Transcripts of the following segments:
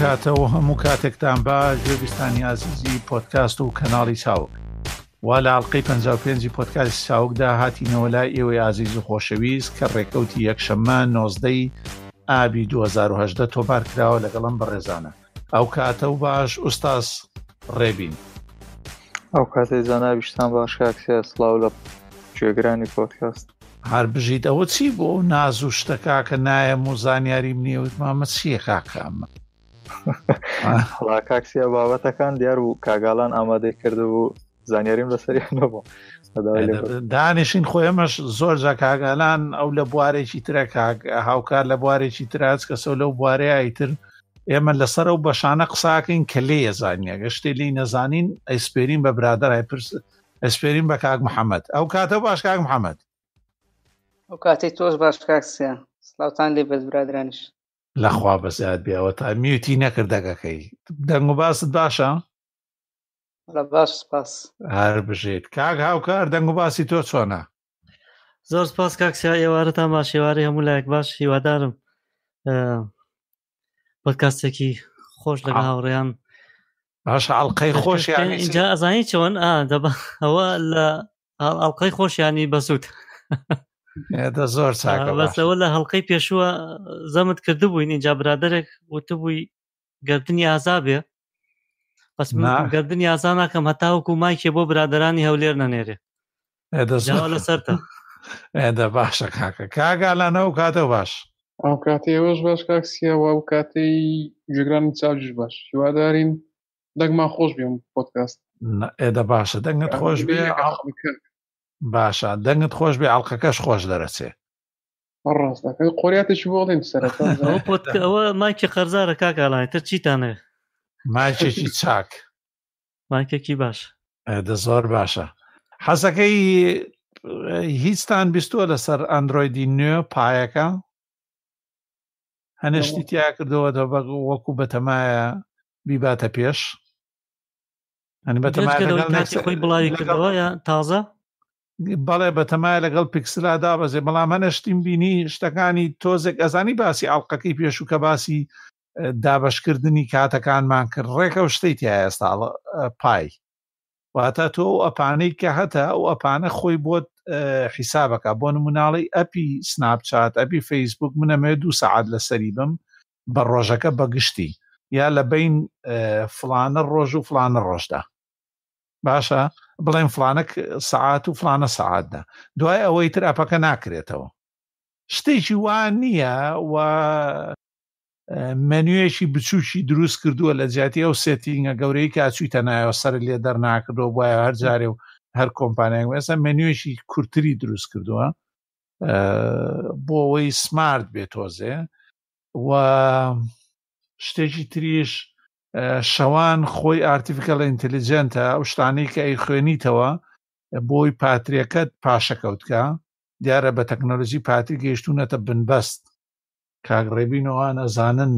کاتەوە هەموو کاتێکتان با گوێبیستانی ئازیزی پۆتکاست و کەناڵی چاوک وا لە ئەڵلقەی 55 پۆتکاسی چاوکدا هاتینەوە لای ئێوەی ئازیز و خۆشەویست کە ڕێکەوتی یەکشەممە نۆزدەی ئابی 2010 تۆبار کراوە لەگەڵم بەڕێزانە ئەو کاتە و باش ئوستاس ڕێبین ئەو کاتەی زانابیشتان باش کاکسیا سلااو لە گوێگرانی پۆتکاست هەر بژیت ئەوە چی بۆ ناز و شتەکا کە نایە و زانیاریم نیوەتمامە چیە کاکامە هەڵاکاکسیە بابەتەکان دیار و کاگالان ئامادەی کرده بوو زانیاریم لەسەری نەبوو دانیشین خۆێمەش زۆر جا کاگالان ئەو لە بوارێکی ترە هاوکار لە بوارێکی تراز کەسە لەو بوارەیەیتر ئێمە لەسەر و بەشانە قساکەین کە لێ زانیە گەشتی لی نەزانین ئەیسپێرین بە برادرای پرس ئەسپێرین بە کاک محەممەد ئەو کاتە باش کاک محەممەد ئەو کاتی تۆش باش کاکسیە سلااوان لێ بەز برادرانش لەخوا بەسات بێەوە تا میوتی نەکردەکەەکەی دەنگ و باست باشە باش سپاس هەر بژێت کاک هاوکار دەنگ و باسی تۆ چۆنە زۆر سپاس کاکسیا ئێوارەتان باشێواری هەموو لایەک باش هیوادارم بەکاسێکی خۆش لەگە هاوڕێیان باش ئەڵلقەی خۆش اینجا ئەزانی چۆن ئەوە لە ئەڵلقەی خۆشیانی بەسووت ئێدە زۆر چاکەەوە لە هەڵلقەی پێشووە زەمت کردبووین اینجا برادێک وتبووی گردنی ئازابێ بەس گردنی ئازا ناکەم هەتاوەکو مایکێ بۆ برادرانی هەولێر نەنێرێ ئێدە لە سەرتە ئێدە باشە کاکە کاگالانەوە کاتە باش ئەو کاتێەوەش باش کاکسیەوە و کاتەی جگران چاوجش باش هیوادارین دەگمان خۆش بێم پۆتکاست ئێدە باشە دەنگت خۆش بێ باشە دەنگت خۆش بێ ئاڵلقەکەش خۆش دەرەچێ ڕاستەکە قۆریاتش بۆڵێن سەرەوە مایکی قەرزارە کاکڵایتە چیتانێ ماچێکی چاک ماکێکی باش دە زۆر باشە حەزەکەی هیچتان بیستووە لەسەر ئەندروۆیدی نوێ پایەکە هەنشتی تیا کردەوە دە بەگ وەکو بەتەمایە بیباتە پێش ئەنی بەتەمای خۆی بڵاوی کردەوە یا تازە بەڵێ بەتەمای لەگەڵ پیکسلا دابەزێ بەڵام هەنەشتیم بینی شتەکانی تۆزێک ئەزانی باسی ئاڵلقەکەی پێشوو کە باسی دابشکردنی کاتەکانمان کرد ڕێکە و شتەی تیا ئێستا پای واتە تۆ ئەپانەی کە هەتا ئەو ئەپانە خۆی بۆت حیسابەکە بۆ نموناڵی ئەپی سناپچات ئەپی فەیسبوک منەمێ دوو سعات لە سەری بم بە ڕۆژەکە بەگشتی یا لە بین فلانە ڕۆژ و فلانە ڕۆژدا باشە بڵێن فلانە سعات و فلانە سعاتدا دوای ئەوەی تر ئەپەکە ناکرێتەوە شتێکی وان نییە و مەنوێشی بچوشی دروست کردووە لە جیاتی ئەو سێتینگە گەورەی کاچوی تەنایەوە سەر لێ دەرناکردەوە بۆە هەر جارێ و هەر کۆمپانیای ئێستا مەنوێشی کورتری دروست کردووە بۆ ئەوەی سمارت بێتۆزێ و شتێکی تریش شەوان خۆی ئارتیفیکەل ئینتەلیجنتە ئەو شتانی کە ئەی خوێنیتەوە بۆی پاتریەکەت پاشەکەوتکە دیارە بە تەکنۆلژی پاتری گەیشتونەتە بنبەست کاگڕێبینەوە نەزانن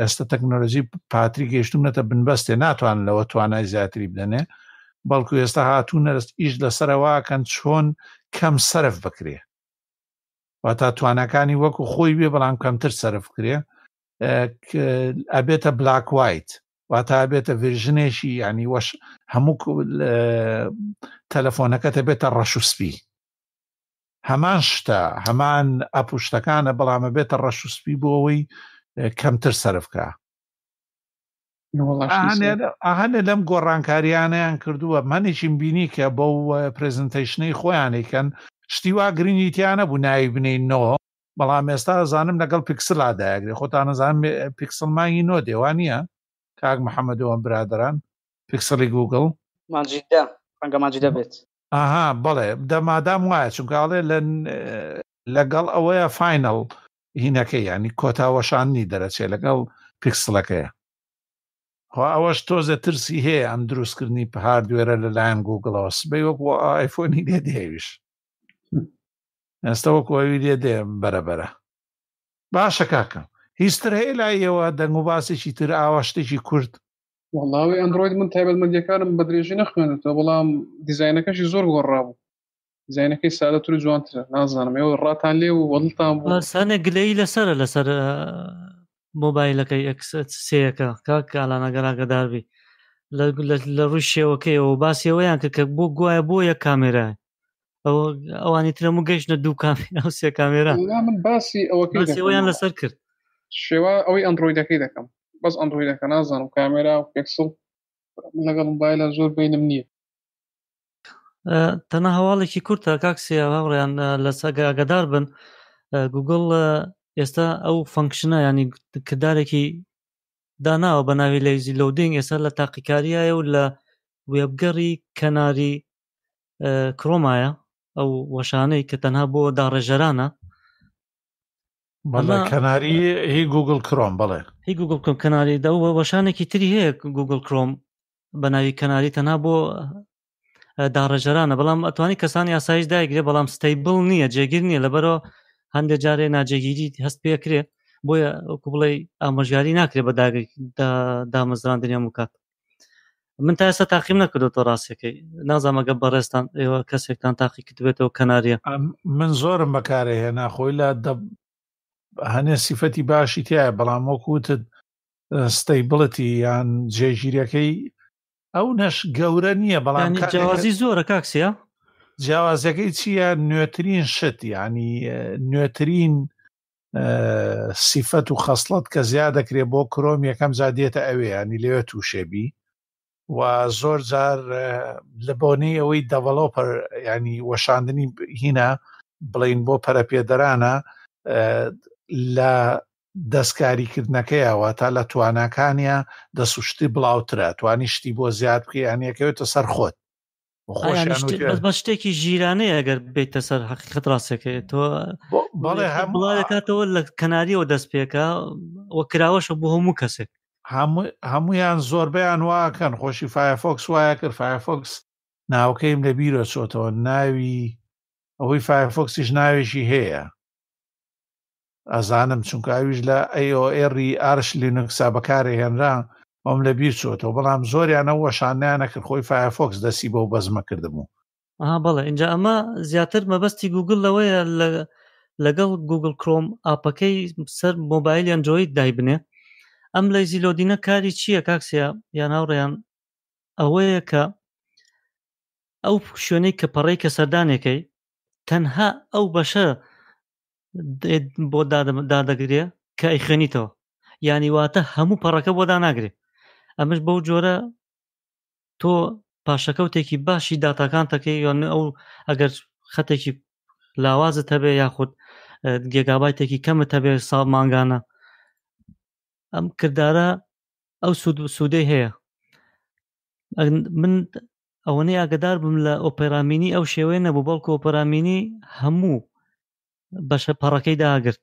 ئێستا تەکنۆلژی پاتری گەیشتونەتە بنبەستێ ناتوان لەوە توانای زیاتری بدەنێ بەڵکو ئێستا هاتوونەرست ئیش لەسەرەوەکەن چۆن کەم سرف بکرێ وا تا توانەکانی وەکو خۆی بێ بەڵام کەمتر سرف کرێ ئەبێتە بلاک وایت واتە بێتە ڤژنێکی ینی وەش هەموو تەلەفۆنەکەتە بێتە ڕەشوسپی هەمان شتە هەمان ئەپوشتەکانە بەڵامە بێتە ڕەشوسپی بۆ ئەوەی کەمتر سەرفکە ئاهانێ لەم گۆڕانکاریانیان کردووە منێکیم بینی کە بەو پرزنتەیشنەی خۆیانێکەن شتیوا گرنگیتیانە بوو ناوی بنینەوە بەڵام ئێستا زانم لەگەڵ پیکسلاداگرێ خۆتانەزان پیکسلمانی نۆ دێوانە کاک محەممەدەوەم برادران پیکسڵی گوگل ماجیدا ڕەنگە ماجیدا بێت ئاها بڵێ دەمادام وایە چونکڵێ لە لەگەڵ ئەوەیە فینەڵ هینەکەی ینی کۆتاوەشانی دەرەچێ لەگەڵ پیکسڵەکەیە ئەوەش تۆزە ترسی هەیە ئەم دروستکردنی پهار دوێرە لەلایەن گوگڵەوە سبەی وەک ئایفۆنی لێ دێویش ئێستا وەک ئەووی لێ دێ بەرەبەرە باشە کاکەم هیچتر هەیە لایەوە دەنگ و باسێکی تر ئاواشتێکی کورد وڵاوی ئەندروید من تایبەتمەندیەکانم بە درێژی نەخوێنێتەوە بەڵام دیزینەکەشی زۆر گۆڕابوو زینەکەی سادە توری جوانترە نازانم ئێوە ڕاتان لێ و وەڵتان سانە گلەی لەسرە لەسەر مۆبایلەکەی ئەکسسەکە کاکەلانەگەراگەداروی لە ڕووی شێوەکەیەوە باسیەوەیان کە کە بۆ گوایە بۆ یە کامێرای ئەوانی ترەمو گەشتە دوو کامی ئەوسێ کامێرا من باسی ئەوەیان لەسەر کرد شێوە ئەوەی ئەندرویدەکەی دەکەم بەس ئەندرویدەکە نازانم کامێرا و پێکسڵ لەگەڵ موبایلە زۆر بینم نییە تەنە هەواڵێکی کورتە کاکسی هاوڕیان لە سەگەگەدار بن گوگل ئێستا ئەو فەنکشنە ینی کردارێکی داناوە بە ناوی لەیزی لەودنگ ئێستا لە تاقیکاریایە و لە وێبگەڕی کەناری کڕۆمایە ئەو وەشانەی کە تەنها بۆ داڕێژەرانە کەناری هی گوگل کرۆم بڵێ هی گوگل کۆم کەناری دا و بەشانێکی تری هەیە گوگل کرۆم بە ناوی کەناری تەنا بۆ داڕژەرانە بەڵام ئەتوانی کەسانی یاسایش دایگرێ بەڵام ستەیبل نییە جێگیر نییە لەبەرەوە هەندێک جارێ ناجێگیری هەست پێکرێ بۆیە ئەوکو بڵێ ئامەژیاری ناکرێ بە دامەزران دنیا وکات من تا ئێستا تاقیم نەکردو تۆ ڕاستەکەی نازانمەگە بەڕێستان ئێوە کەسێکتان تاقی کردبێتەوە کەناریە من زۆرم بەکارێ هێنا خۆی لە هەنێ سیفەتی باشی تایە بەڵام وەکوتت ستەیبڵەتی یان جێگیرەکەی ئەو نەش گەورە نییە بەڵام جیازی زۆرە کاکسە جیاوازەکەی چییە نوێترین شت ینی نوێترین سیفەت و خەسڵەت کە زیاد دەکرێ بۆ کرۆم یەکەم زیادێتە ئەوێ ینی لەوێ تووشێبی و زۆر جار لە بۆنەی ئەوەی دەڤڵۆپەر ینی وەشاندنی هینە بڵین بۆ پەرەپێدەرانە لە دەستکاریکردنەکەیەوە تا لە توانەکانە دەسوشتی بڵاوترە توانیشتی بۆ زیاد بکەیانەکەوێتە سەر خۆت بە شتێکی ژیرانەیە ئەگەر بێتە سەر حقیقت ڕاستەکەی تۆ بەڵێ هەم دەکاتەوە لە کەناریەوە دەست پێکە وە کراوەشە بۆ هەموو کەسێک هەمویان زۆربیان واکەن خۆشی فایفۆکس وایە کرد فایفۆکس ناوکەیم لە بیرە چۆتەوە ناوی ئەوەی فایفۆکسیش ناوێکی هەیە ئەزانم چونکە ئاویش لە ئەیOR ئارش لینوکسا بەکاری هێنرا ئەم لە بیر چۆتەوە بەڵام زۆریانە وەشانیانەکرد خۆی فایفۆکس دەسی بەو بەزمە کردبوو ئاها بەڵێ اینجا ئەمە زیاتر مەبەستی گوگل لەوەیە لە لەگەڵ گوگل کرۆم ئاپەکەی سەر مۆبایل ئەنجۆی دایبنێ ئەم لە زیلۆدینە کاری چییە کاکسیا یان هاوڕێیان ئەوەیە کە ئەو شوێنەی کە پەڕێی کە سەردانەکەی تەنها ئەو بەشە بۆ دادەگرێ کە ئەیخێنیتەوە یانیواتە هەموو پەڕەکە بۆ داناگرێ ئەمەش بەو جۆرە تۆ پاشەکەوتێکی باشی داتاکان تەکەی یان ئەو ئەگەر خەتێکی لاوازت هەبێ یاخود گێگابایتێکی کەمت هەبێ ساڵ ماگانە ئەم کردارە ئەو سود سوودەی هەیە من ئەوەنەی ئاگدار بم لە ئۆپێرامینی ئەو شێوەیە نەبوو بەڵکو ئۆپەرامینی هەموو بەشە پەڕەکەی داگرت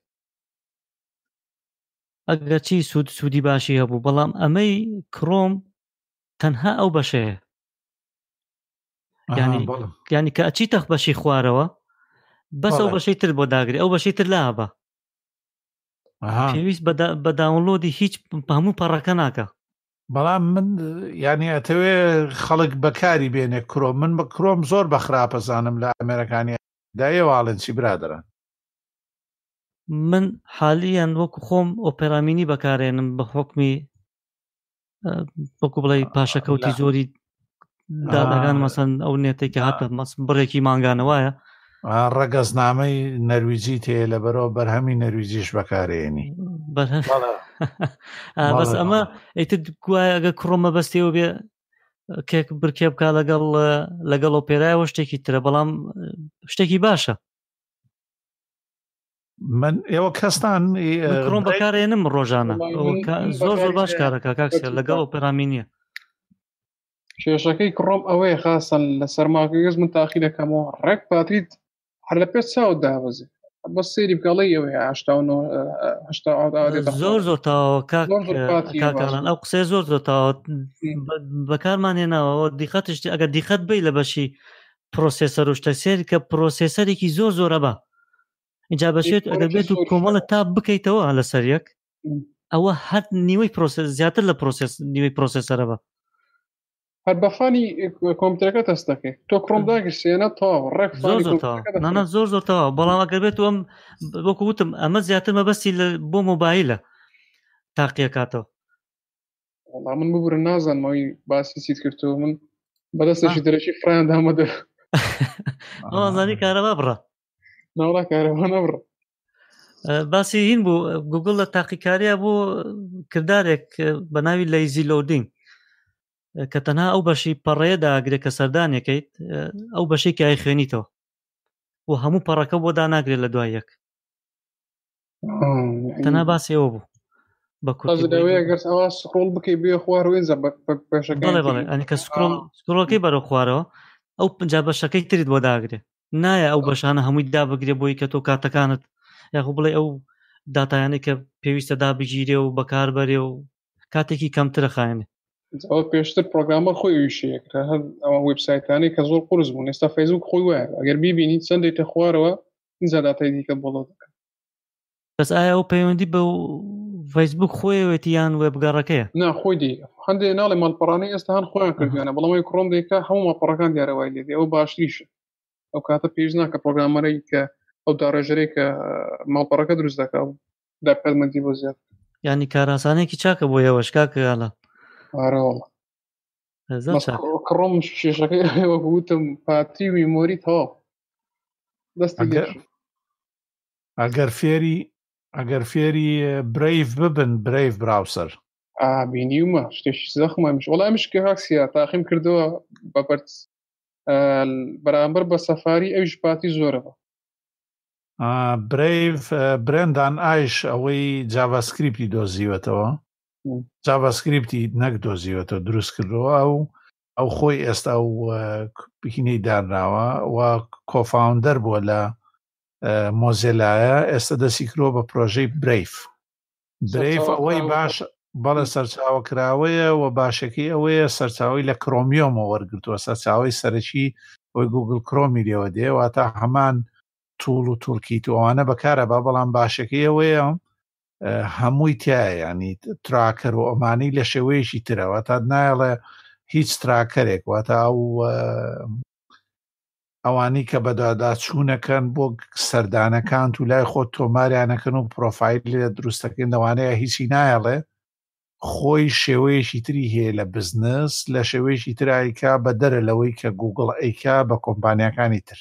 ئەگەر چی سوود سوودی باشی هەبوو بەڵام ئەمەی کڕۆم تەنها ئەو بەشەیە ینی ینی کە ئەچی تەخ بەشی خوارەوە بەس ئەو بەشەی تر بۆ داگری ئەو بەشەی تر لابە پێویست بە داونلۆدی هیچ هەموو پەڕەکە ناکە بەڵام من ینی ئەتەوێ خەڵک بەکاری بێنێ کرۆم من بە کرۆم زۆر بە خراپەزانم لە ئەمریکانی دایەواڵەن چی برادران من حالیان وەکو خۆم ئۆپێرامینی بەکارێنم بە حکمی وەکو بڵێ پاشەکەوتی زۆری دادەکان مەسەن ئەو نێتێکی هاتە بڕێکی ماگانەوەە ڕەگەزنامەی نەرویجی تێ لە بەرەوە بەرهەمی نەرویجیش بەکارێنی بەس ئەمە ئەیتر گوایە ئەگە کڕۆمە بەستیەوە بێ کێک برکێ بک لەگەڵ لەگەڵ ئۆپێرایەوە شتێکی ترە بەڵام شتێکی باشە من ئێوە کەستان ڕۆم بەکارێنم ڕۆژانە زۆر زۆر باش کارەکە کاکسێ لەگەڵ پەرامینیە کێشەکەی کڕۆم ئەوەیە خاستن لە سەرماکەگەز من تاقی دەکەمەوە ڕێک پاتریت هەر لە پێ چاوت دابزی بە سێری بگەڵی ئەوەیە زۆر زۆر تاوەکان ئەو قسێ زۆر زۆر تاوت بەکارمانێنەوە دیخەتشتی ئەگەر دیخەت بی لە بەشی پرۆسێسەر و شتە سێری کە پرۆسێسەرێکی زۆر زۆرە بە اینجا بەشێت ئەگەبێت و کۆمەڵە تا بکەیتەوە لەسەر یەک ئەوە هەر نیوەی پرۆسس زیاتر لە پرۆسس نیوەی پرۆسسەرە بە هەر بەفانی کۆمپیوتەکە تەستەکە تۆ کڕۆم داگەشتێنە تا ڕێک زۆر زۆر زۆرتەوە بەڵام ئەگەر بێت ئەم وەکو وتم ئەمە زیاتر مەبەستی لە بۆ مۆبایلە تاقیە کاتەوە من ببرن نازانمەوەی باسی سیت کردو من بەدەستەشی دەرەشی فریان دامەدە ئەوزانی کارەوە بڕە ناوڵا کارەوە نەڕ باسی هین بوو گوگل لە تاقیکاریە بۆ کردارێک بە ناوی لەیزی لۆدینگ کە تەنها ئەو بەشی پەڕەیەدا ئاگرێکە سەردانەکەیت ئەو بەشێکی ئای خوێنیتەوە و هەموو پەڕەکە بۆ داناگرێت لە دوای یەک تەنا باسی ئەوە بوو بەگەرەوە سکۆڵ بکەی بێ خوار وێنزە پێشەکە ئەنی کە سکۆڵ سکۆڵەکەی بەرە خوارەوە ئەو پنج بەشەکەی تریت بۆ داگرێت نایە ئەو بەشانە هەمووی دابگرێ بۆی کە تۆ کاتەکانت یاخ بڵێ ئەو دااتایانی کە پێویستە دابگیرێ و بەکار بەرێ و کاتێکی کەمترە خاێنێ پێشتر پرۆگرامەر خۆی ویشەیەکە هەر ئەوە وبسایتانی کە زۆر قرس بوون ئێستا فەیزوک خۆی وایە ئەگەر بیبینی چەندێک تە خوارەوە این زیاداتای دیکە بڵۆ دەکە بەس ئایا ئەو پەیوەندی بە فەیسبوک خۆیەوێتی یان وێبگەڕەکەی ناخۆیدی هەندێک ناڵی ماڵپەڕانی ئێستا هەن خۆیان کردیانە بەڵەمەی کڕۆم دیکە هەموو ماپەڕەکان دیارەوای لێ ئەو باشتریشە ئەو کاتە پێش ناکە پرۆگرامەرەی کە ئەو داڕێژەرێک کە ماڵپەڕەکە دروست دەکە دەپەرمەندی بۆ زیات ینی کاراسانێکی چاکە بۆ یەوەشکا کە یاڵە کڕۆم شێشەکەیوەگوتم پاتی وی مۆری تەواو دەستی ئەگەر فێری ئەگەر فێری برایف ببن برایف براوسەر بینیومە شتێکی زەخمەش وەڵامش کە هاکسیە تاقیم کردووە بەپەر بەرامبەر بە سەفاری ئەویش باتی زۆرەوە برف برندان ئایش ئەوەی جاڤاسکریپی دۆزیوەتەوە جاڤاسکریپتی نەک دۆزیوەتەوە دروست کردەوە ئەو ئەو خۆی ئێستا و بکینەی دانراوە و کۆفاونندەر بووە لە مۆزێلایە ئێستا دەسیکرۆ بە پرۆژەی برف برف ئەوەی باش بەڵە سەرچاوەکراوەیە و باشەکەی ئەوەیە سەرچاوی لە کرۆمیۆمە وەرگتووە سەرچاوی سەرەکی ئەوی گوگل کرۆمی لێوە دێ واتە هەمان توول و تورکیت ئەوانە بەکارە با بەڵام باشەکەی ئەوەیە هەمووی تایە ینی تراکەر و ئەمانی لە شێوەیەشی ترەوە تا نایڵێ هیچ تراکەرێک واتە ئەوانی کە بەداداچوونەکەن بۆ سەردانەکان تو لای خۆت تۆماریانەکەن و پرۆفایل لێ دروستەکەن دەوانەیە هیچی نایڵێ خۆی شێوەیەشی تری هەیە لە بزنس لە شێوەیەشی ترایکا بە دەرە لەوەی کە گوگڵ ئەیکا بە کۆمپانیەکانی تر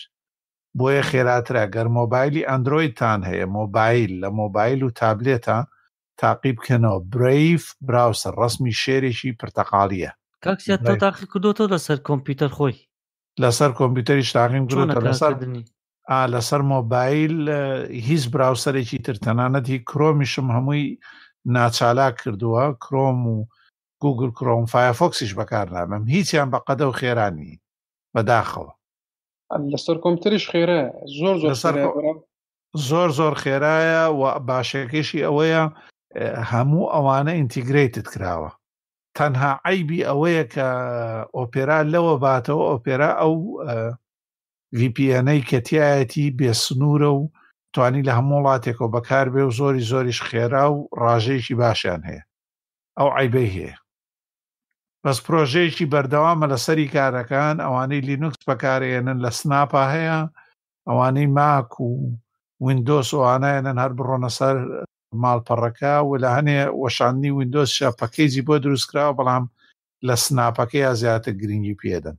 بۆیە خێراترە گەر مۆبایلی ئەندروۆیدتان هەیە مۆبایل لە مۆبایل و تابلێتە تاقی بکەنەوە برف براوسە ڕسمی شێرێکی پرتەقالیە کاکسیا تۆ تاقی کردوتۆ لەسەر کۆمپیوتەر خۆی لەسەر کۆمپیوتەری شتاقیم گرۆتە لەسەر دنی لەسەر مۆبایل هیچ براوسەرێکی تر تەنانەتی کرۆمیشم هەمووی ناچالاک کردووە کرۆم و گوگل کرۆم فایفۆکسیش بەکارنامم هیچیان بە قەدە و خێرانی بەداخەوە لەسەر کۆمپیوتریش خێرە زۆر زۆر زۆر زۆر خێرایە و باشەکەشی ئەوەیە هەموو ئەوانە ئینتیگریتت کراوە تەنها عیبی ئەوەیە کە ئۆپێرا لەوە باتەوە ئۆپێرا ئەو VPNەی کەتیایەتی بێسنوورە و توانی لە هەموو وڵاتێکەوە بەکار بێ و زۆری زۆریش خێرا و ڕاژەیەکی باشیان هەیە ئەو عیبەی هەیە بەس پرۆژەیەکی بەردەوامە لەسەری کارەکان ئەوانەی لینوکس بەکارێنن لە سناپا هەیە ئەوانەی ماک و وینندۆس ئەوانایەنەن هەر بڕۆنە سەر ماڵپەڕەکە و لە هەنێ وەشاندنی وینندۆس شەپەکەیزی بۆ دروستکراوە بەڵام لە سناپەکەی یا زیاتر گرنگی پێدەن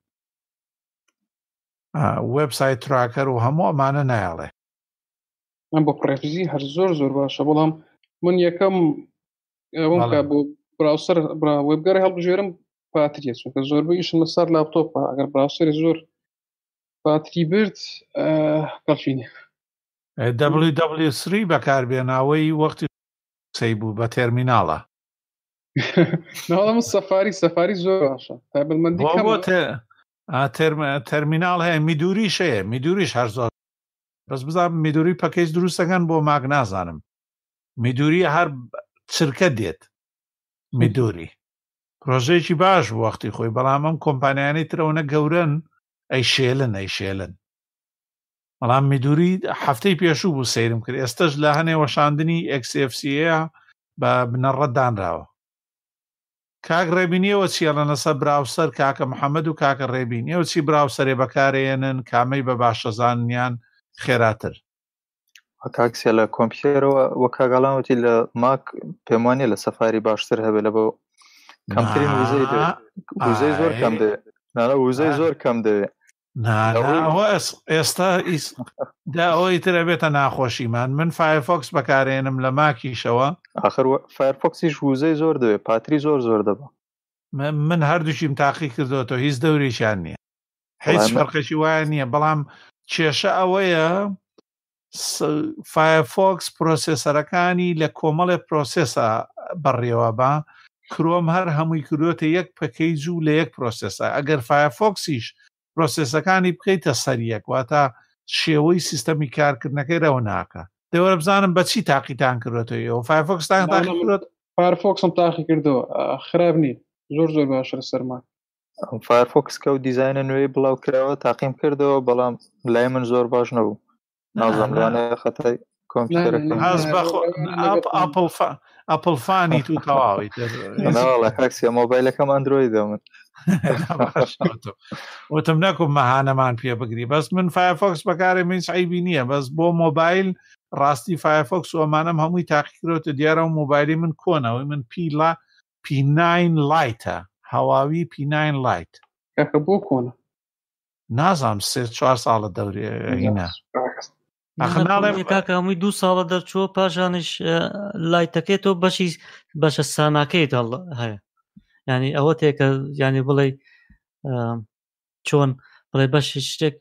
وبسایت تراکەر و هەموو ئەمانە نایڵێ ئەم بۆ پرێفزی هەر زۆر زۆر باشە بەڵام من یەکەم بۆ براوسەر وبگەڕی هەڵبژێرم پاتریە چونکە زۆربەی یشمە سەر لاپتۆپ ئەگەر براوسەر زۆر پاتری برد کەڵچینە W3 بەکاربێنەوەی وەختی سی بوو بە تەرمیناڵە ناڵم سەفاری سەفاری زۆر باشە تابلمەندی تەرمینال هەیە میدوریش هەیە میدوریش هەر زۆر بەس بزانم میدوری پەکەیج دروستەکەن بۆ ماگ نازانم میدوری هەر چرکە دێت میدوری پرۆژەیەکی باش وەختی خۆی بەڵام ئەم کۆمپانیانی ترەوەە گەورن ئەی شێلن ئەی شێلن بەڵام میدوری هەفتەی پێشوو بوو سیرم کرد ئێستش لە هەنێ وەشاندنی ئەکسFCە بە بنەڕەتدانراوە کاک ڕێبینیەوە چیە لە نەسە براوسەر کاکە محەممەد و کاکە ڕێبینیەوە چی براوسەرێ بەکارێنن کامەی بە باشەزانیان خێراتر تاکسیا لە کۆمپیوتەرەوە وە کاگاڵانوتی لە ماک پێم وانە لە سەفاری باشتر هەبێ لە بەو کەمترین وزەی زۆر کەم دێ نانە وزەی زۆر کەم دەوێت ئێستا داەوەی ترە بێتە ناخۆشیمان من فایفۆکس بەکارێنم لە ماکیشەوە آخر فایرفۆکسیش وزەی زۆر دەوێت پاتری زۆر زۆر دەبە من هەردووشیم تاقی کردوەوە هیچ دەوریشان نییە هیچ فەرقەشی وایە نییە بەڵام کێشە ئەوەیە فایفۆکس پرۆسسەرەکانی لە کۆمەڵێ پرۆسسە بەڕێوە بە کرۆم هەر هەمووی کرۆتە یەک پەکەی جوو لە یەک پرۆسسە ئەگەر فایفۆکسیش پرۆسسەکانی بکەیتە سەریەک واتە شێوەی سیستەمی کارکردنەکەی رەوە ناکە دەوەرە بزانم بەچی تاقیتان کردێتەوە فایفۆکستان فایرفۆکسم تاقی کردەوە خراب نی زۆر زۆر باشە سەرمان فایرفۆکسکە و دیزینە نوێی بڵاو کراوە تاقیم کردەوە بەڵام لای من زۆر باش نەبوو نازم لەوانەیە خەتای ئەپلفانی تو تەواویکسە مۆبایلەکەم ئەندروۆی دەمن وتم نەکم مەهانەمان پێ بگری بەس من فایفۆکس بەکارێ من عیبی نییە بەس بۆ مۆبایل ڕاستی فایفۆکس ئۆمانم هەمووی تاقیکرۆتە دیارە و مۆبایلی من کۆنەوەی من پیلا پی9 لایتە هەواوی پینین لایت کاکە بۆ کۆنە نازام سێ چوار ساڵە دەورێنا کاکەمووی دوو ساڵە دەرچووە پاشانش لایتەکەێتەوە بەشی بەشە ساناکەیت هەیە ینی ئەوە تێکە ینی بڵێ چۆن بڵێ بەشی شتێک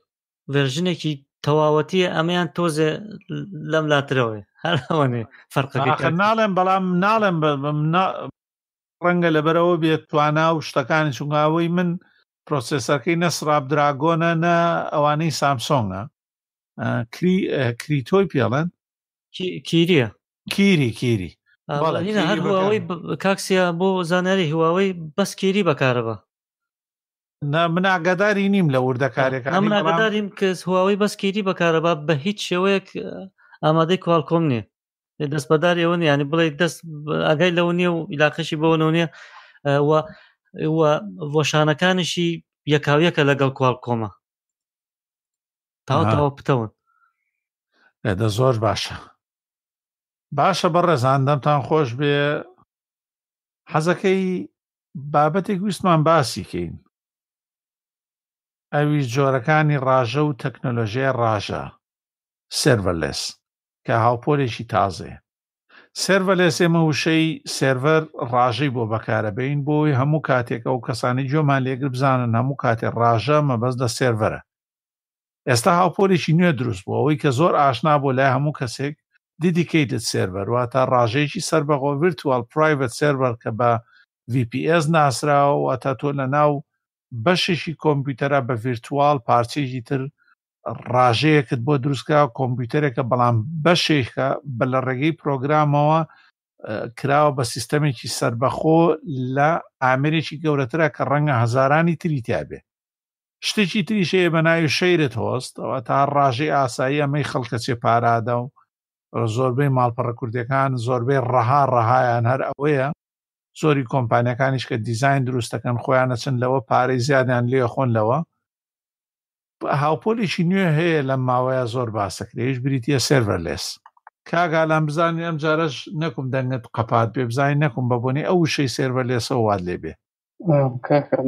ڤێژنێکی تەواوەتیە ئەمەیان تۆزێ لەم لاترەوەی هەر ئەوەێ فەرق ناڵێم بەڵام ناڵێم ڕەنگە لەبەرەوە بێت توانە و شتەکانی چونگاوەی من پرۆسسەرەکەی نەسراب دراگۆنە نە ئەوانەی سامسۆنگە کریتۆی پێڵەن کیریە کیری کیری هەر هواوەی کاکسیا بۆ زاناری هواوەی بەس کیری بەکارەوە مناگەداری نیم لە وردەکارێک مناگەداریم کەس هواوەی بەسکیری بەکارەبا بە هیچ شێوەیەک ئامادەی کوالکۆم نییە دەستبەدار ئەوە ینی بڵێ دەست ئاگای لەو نییە و علاقەشی بەوەەوە نیە وەشانەکانشی یەکاویەکە لەگەڵ کوال کۆمە تاوەتەوە پتەون ئێدە زۆر باشە باشە بە ڕێزان دەمتان خۆش بێ حەزەکەی بابەتێک ویستمان باسیکەین ئەوی جۆرەکانی ڕاژە و تەکنۆلۆژیای ڕاژە سرڤەرلس کە هاوپۆلێکی تازێ سرڤە لە سێمە وشەی سرڤەر ڕاژەی بۆ بەکارەبین بۆی هەموو کاتێک ئەو کەسانی جۆمان لێگر بزانن هەموو کاتێ ڕاژە مەبەست لە سرڤەرە ئێستا هاوپۆلێکی نوێ دروست بوو ئەوەی کە زۆر ئاشنا بۆ لای هەموو کەسێک دیدیکەیتت سرڤەر واتە ڕاژەیەکی سربەغۆ ڤرتوال پرایڤت سرڤەر کە بە VPS ناسراوە واتە تۆ لە ناو بەشێکی کۆمپیوتەرە بە ڤرتوال پارچێکی تر ڕاژەیەکت بۆ دروستکە کۆمپیوتەرێکە بەڵام بەشێکە بە لە ڕێگەی پرۆگرامەوە کراوە بە سیستەمێکی سربەخۆ لە ئامرێکی گەورەترە کە ڕەنگە هەزارانی تریتیابێ شتێکی تریشەیە بە ناوی شەیرت هۆست ئەوە تا ڕاژەی ئاسایی ئەمەی خەڵکە چێ پارادا و زۆربەی ماڵپەڕە کوردەکان زۆربەی ڕەها ڕەهایان هەر ئەوەیە زۆری کۆمپانیەکانیش کە دیزайн دروستەکەن خۆیانە چند لەوە پارەی زیادیان لێ خۆن لەوە هاوپۆلێکی نوێ هەیە لە ماوەیە زۆر باسەکرێش بریتە سرڤەرلێس کاگا لام بزانانی ئەم جارەش نەکم دەنگت قەپات بێ بزانین نەکم بەبوونی ئەو شەی سرڤەرلێسەوە واد لێ بێ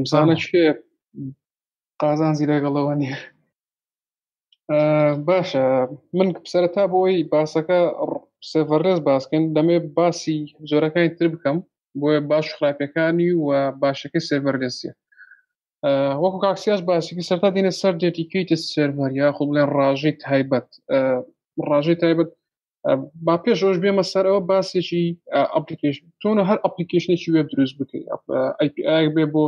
بزانە شێ قازانزی لەگەڵەوە نیە باشە من سەرەتا بۆی باسەکە سێڤەرێز باسکەن دەمێ باسی جۆرەکانی تر بکەم بۆیە باش خراپەکانی و باشەکە سێڤەرلێسیە وەکو کاکسیاش باسیکی سەرتا دێنە سەر دێتیکەیتە سێرمەر یاخود بڵێن ڕاژی تایبەت ڕاژی تایبەت با پێش ئەوش بێمە سەرەوە باسێکی ئەپلیکیشن تۆنە هەر ئەپلیکیشنێکی وێب دروست بکەیت بێ بۆ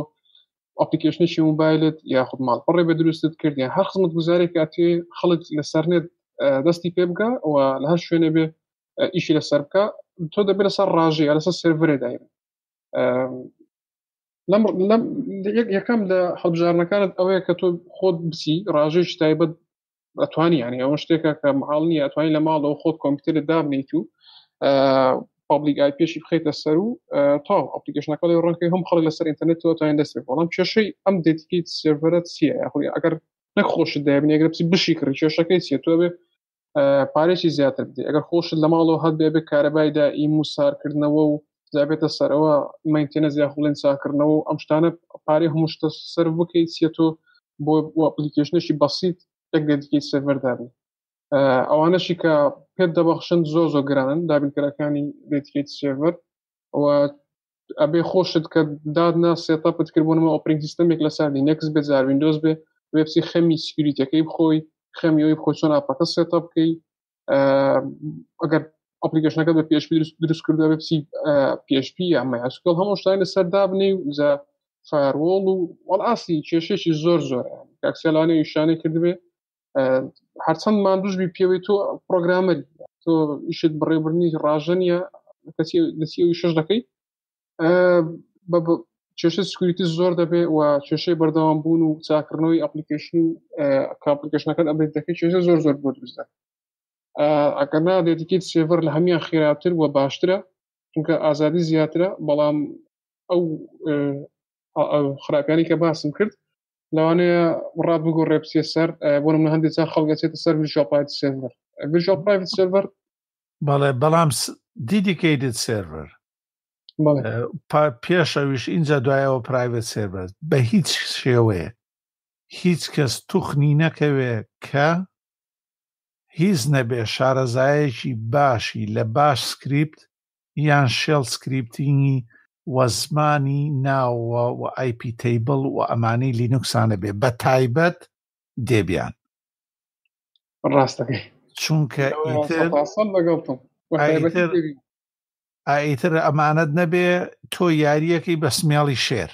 ئەپلیکیشنێکی موبایلت یاخود ماڵ پڕێ بە دروستت کردیان هەر خزمت گوزارێک کاتێ خەڵک لە سەرنێت دەستی پێ بگە و لە هەر شوێنە بێ ئیشی لە سەر بکە تۆ دەبێت لەسەر ڕژی لەسەر سرڤێ دایر یەکەم لە هەڵبژارنەکانت ئەوەیە کە تۆ خۆت بسی ڕژێش تایبەت ئەتوانی یانی ئەوە شتێکە کە ماڵنی ئەتوانی لە ماڵەوە خۆت کۆمپیوتەرە دابنیت و پابلیک ئای پێشی بخیتە سەر و تا ئەپلیکیشنەکە ڕەنکەی هەم خەڵک لەسەر ئینتەرنێتەوە تاین دەسێت بەڵام کێشەی ئەم دێتیت سێڤەرت سیە یاخی ئەگەر نەخۆشت دابنی ئەگەر پسی بشی کرد کێشەکەی سێ تۆ بێ پارێکی زیاتر بدی ئەگەر خۆشت لە ماڵەوە هەت بێ بێ کارەبایدا ئی موسارکردنەوە و زیابێتە سەرەوە مەینتێنە زیاخڵێن ساکردنەوە ئەم شتانە پارێ هەمشتە سەر بکەیت سێتۆ بۆ ئەپلیکیشنشی بەسییت یەک دیکەی سەرەردابی ئەوانەشی کە پێت دەبەخشن زۆ زۆ گرانن دابینکەرەکانی دیتکیت سێڤەر ئەبێ خۆشت کە دادنا سێتا پتکردبوونەوە ئۆپرین سیستمێک لە سادی نەکس بێزار وینندۆز بێ وبسی خەمی سکریتەکەی بخۆی خەمیەوەی بخۆی چۆن ئاپەکە سێتا بکەی ئەگەر ئەپلیکیشنەکە بە پێشپ دروست کرد بە پسی پێشپ ئەمەسکل هەموو شتای لە سەردا بنێ زە فارۆڵ و وەڵاسی کێشێکی زۆر زۆر کاکسلانەی شانێ کردبێ هەرچەند مادوشبی پێوەی تۆ پرۆگرامەر تۆ یشت بڕێبرنی ڕژەنە کەسی لەسی شش دەکەی بە چێشە سکوریتی زۆر دەبێ و چێشەی بەردەوام بوون و چاکردنەوەی ئەپلیکیشن کاپلیکیشنەکەن ئەبێت دەکەی چێشە زۆر زۆر بۆ دروست دەکە ئەگەنا دێتیکیت سێڤەر لە هەمیان خێراتر وە باشترە چونکە ئازادی زیاترە بەڵام ئەو خراپیانی کە باسم کرد لەوانەیە ڕابگو ڕێپسیە سەر بۆ من هەندێک چا خەڵگەچێتە سەر ژاپایت سێڤەر ژاپ سێڤەر بەڵێ بەڵام دیدیکەیت سێڤەر پێشەویش اینجا دوایەوە پرایڤێت سێبەر بە هیچ شێوەیە هیچ کەس توخنی نەکەوێ کە هیچ نەبێ شارەزایەکی باشی لە باش سکریپت یان شێڵ سکریپتینگی وە زمانی ناوە و ئایپ تیبل و ئەمانەی لینوکسانە بێ بە تایبەت دێبیان ڕاستەکەی چونکە ئایتر ئەمانەت نەبێ تۆ یاریەکەی بە سمێڵی شێر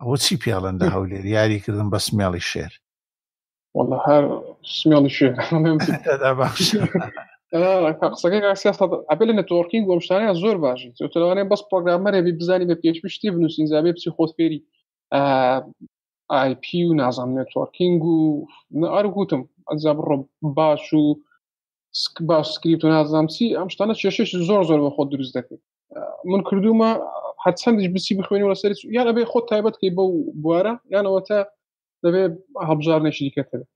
ئەوە چی پیاڵەندا هەولێر یاریکردن بە سمێڵی شێر هەر قسەکەسیەبل لە تۆرکی گۆمشتانیان زۆر باشی تۆوانێ بەس پرۆگرامەرێبی بزانانی بە پێشپشتی بنووسین زابێ پسی خۆتفێری آیP و نازانێ تۆرکینگ و ئار گوتم ئەزا بڕۆ باش و باش سکریپت و نازانسی ئەم شتانە چێشش زۆر زۆر بە خۆت دروست دەکەیت من کردومە حچەندش بسی بخوێنی لە سەر یان ئەبێ خۆت تایبەت کەی بە بوارە یانەوە تا دەبێ هەبژارنێ شیکەتەدا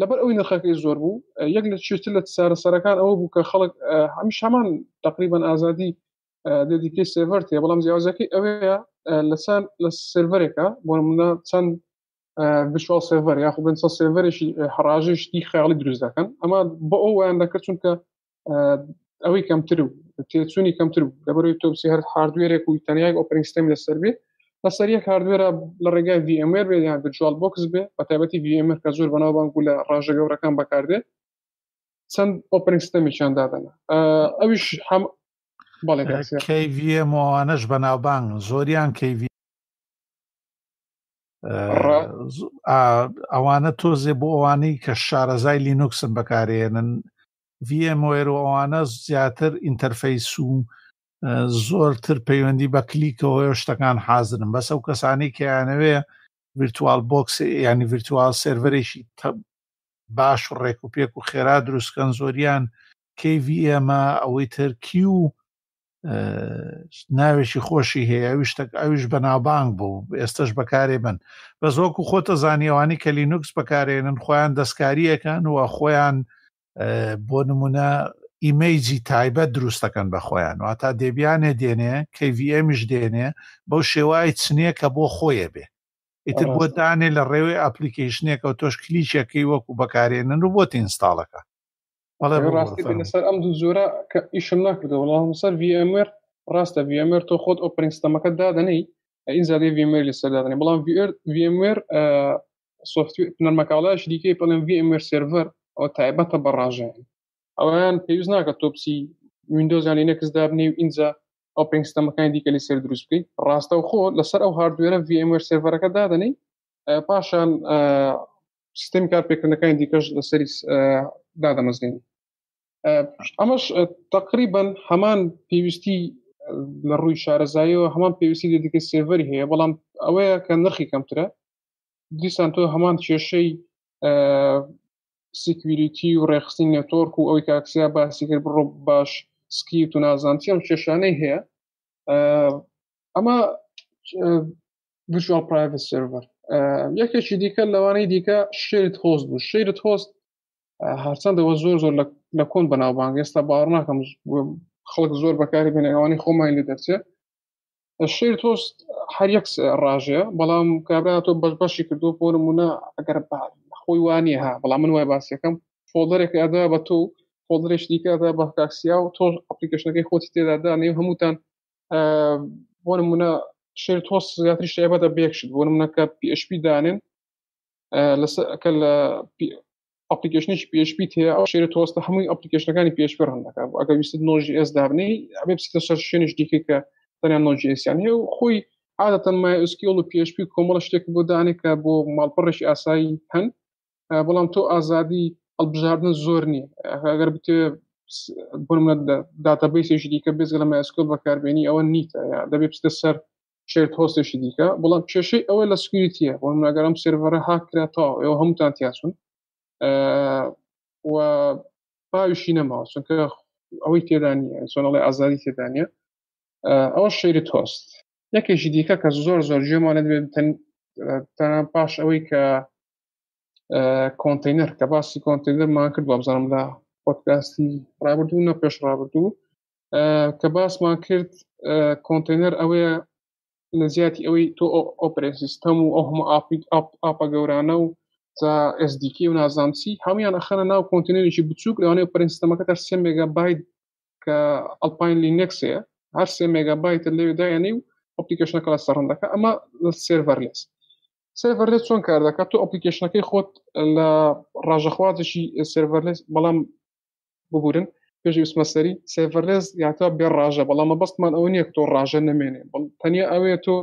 لەبەر ئەوی نرخەکەی زۆر بوو یەک لە چێتر لە سارە سەرەکان ئەوە بوو کە خەڵک هەمیش هەمان تقریبان ئازادی دیکەی سێڤەر تێ بەڵام جیاوازەکەی ئەوەیە لەسەر لە سێڤەرێکە بۆ منە چەند بشوا سێڤەر یاخ بن سێڤەرێکی هەڕاژشتی خیاڵی دروست دەکەن ئەمە بۆ ئەو ویان دەکرد چونکە ئەوەی کەمتر و تێچوونی کەمتر بوو لەبەروی تۆپسی هەر هاردوێرێک و تەنیای ئۆپرینستمی لەسەر بێت لە سەریە کاردێرە لە ڕێگای VMR بێ یان بجوال بکس بێ بە تایبەتی VMR کە زۆر بەناوبانگ و لە ڕژە گەورەکان بەکاردێت چەند ئۆپنگ سیستمی چیان دادەنا ئەویش هەم KVMانەش بەناوبانگ زۆریان KV ئەوانە تۆزێ بۆ ئەوانەی کە شارەزای لینوکسن بەکارێنن VMR و ئەوانە زیاتر ئینتەرفەیس و زۆرتر پەیوەندی بە کلیکەوە شتەکان حازرم بەس ئەو کەسانی کەیانەوێ ڤرتوال بۆکس ینی ڤرتوال سرڤەرێکی باش و ڕێک و پێک و خێرا دروستکەن زۆریان کVMە ئەوەی ترکی و ناوێکی خۆشی هەیە ئەوی شتێک ئەویش بەناوبانگ بوو ئێستش بەکارێ بن بە زۆک و خۆتە زانیوانی کە لینوکس بەکارێنن خۆیان دەستکاریەکان وە خۆیان بۆ نمونە ئیمەیجی تایبە دروستەکەن بە خۆیان و تا دەبیانێ دێنێ کەVMش دێنێ بەو شێوای چنیە کە بۆ خۆیە بێ ئیتر بۆ دانێ لە ڕێوەی ئەپلیکیشنێکە و تۆش کلیچەکەی وەکو بەکارێنن و بۆ تینستاڵەکە ڕاستی ئەم دوو زۆرە کە ئیشم ناکردەوە وەڵام سەر VMR ڕاستە VMR تۆ خۆت ئۆپرینستەمەکە دادنەی ئینزادی VMR لە سەردادنی بەڵام VMR سوفت نەرمەکاڵایش دیکەی پڵێن VMR سرڤەر ئەو تایبەتە بەڕاژێن ئەویان پێویست ناکە تۆپسی وینندۆزیان لەکەس دابنێ و اینجا ئەو پێنگستەمەکانی دیکە لە سەر دروست بکەیت ڕاستە و خۆ لەسەر ئەو هاردوێرە VMware سێڤەرەکە دادنەی پاشان سیستم کار پێکردنەکانی دیکەش لە سەری دادەمەزگەین ئەمەش تقریبان هەمان پێویستی لە ڕووی شارەزاییەوە هەمان پێویستی لە دیکە سێڤەری هەیە بەڵام ئەوەیە کە نرخی کەمترە دیسان تۆ هەمان کێشەی سیکوریتی و ڕێخستین نێتۆرک و ئەوی کاکسیا باسیگر بڕۆ باش سکیت و نازانتی ئەم کێشانەی هەیە ئەمە ڤژال پرایڤ سرڤەر یەکێکی دیکە لەوانەی دیکە شێرت هۆست بوو شێرت هۆست هەرچەندەوە زۆر زۆر لە کۆن بەناوبانگ ئێستا باڕ ناکەم خەڵک زۆر بەکاری بنەوانی خۆمان لە دەرچێت شێر تۆست هەر یەک ڕژەیە بەڵام کابرا تۆ بەش بەشی کردو بۆ نمونە ئەگەر باری خۆی وانە ها بەڵام من وای باسیەکەم فۆڵدرێک ئەدا بە تۆ فۆڵدرێش دیکەدا بە کاکسیا و تۆش ئەپلیکیشنەکەی خۆتی تێدادا نێو هەمووتان بۆ نمونە شێر تۆ زیاتری شێبەتە بێکشت بۆ منەکە PHP دانن لەکە لە ئەپلیکیشنێکی PHP هەیە ئەو شێر تۆستە هەمووی ئەپلیکیشنەکانی PHP ڕندەکە ئەگە ویست نۆژی ئێس دابنی ئەبێ بسیتە سەر شوێنش دیکە کە تەنیا نۆجیسیان هەیە و خۆی عادەتەن مایسکیل و PHP کۆمەڵە شتێک بۆ دانێکە بۆ ماڵپەڕێکی ئاسایی هەن بەڵام تۆ ئازادی ئەڵبژاردن زۆر نیە ئەگەر بتێ داتابیسێکی دیکە بێزگە لە مایسکۆل بەکاربیێنی ئەوە نیتە دەبێ بستە سەر شێت هۆستێکی دیکە بەڵام کێشەی ئەوە لە سکوریتیە بۆ ناگەرم سێڤەرە هاکرێتەوە ئەو هەمووتان تیاسون پاویشی نەماوە چونکە ئەوەی تێدانە سۆنەڵی ئازاری تێدانە ئەوە شێری تۆست یەکێکی دیکە کە زۆر زۆر ژێمانە دەبێت تەنان پاش ئەوەی کە کۆنتینەر کە باسی کۆنتینەرمان کرد بابزانم لە پۆتکاستی ڕابردوو نە پێش ڕابردوو کە باسمان کرد کۆنتینەر ئەوەیە لە زیاتی ئەوەی تۆ ئۆپرسیستەم و ئەو هەمە ئاپا گەورانە و SDK و نازانسی هەمویان ئەخەنە ناو کۆنتینەرێکی بچووک لەوانەیە پرنسستەمەکە هەر سێ مێگابایت کە ئەلپین لینەکسەیە هەر سێ مێگابایتە لێوێدایەنەی و ئۆپتیکەشنەکە لە سەرڕندەکە ئەمە لە سێڤەر لێست سرڤرلێت چۆن کار دەکات تۆ ئەپلیکیشنەکەی خۆت لە ڕژەخوازشی سرڤرلێس بەڵام ببورن پێشی وسمەسەری سێڤەرلێز یاتا بێ ڕژە بەڵامە بەستمان ئەو نییە تۆ ڕژە نمێنێ تەنیا ئەوەیە تۆ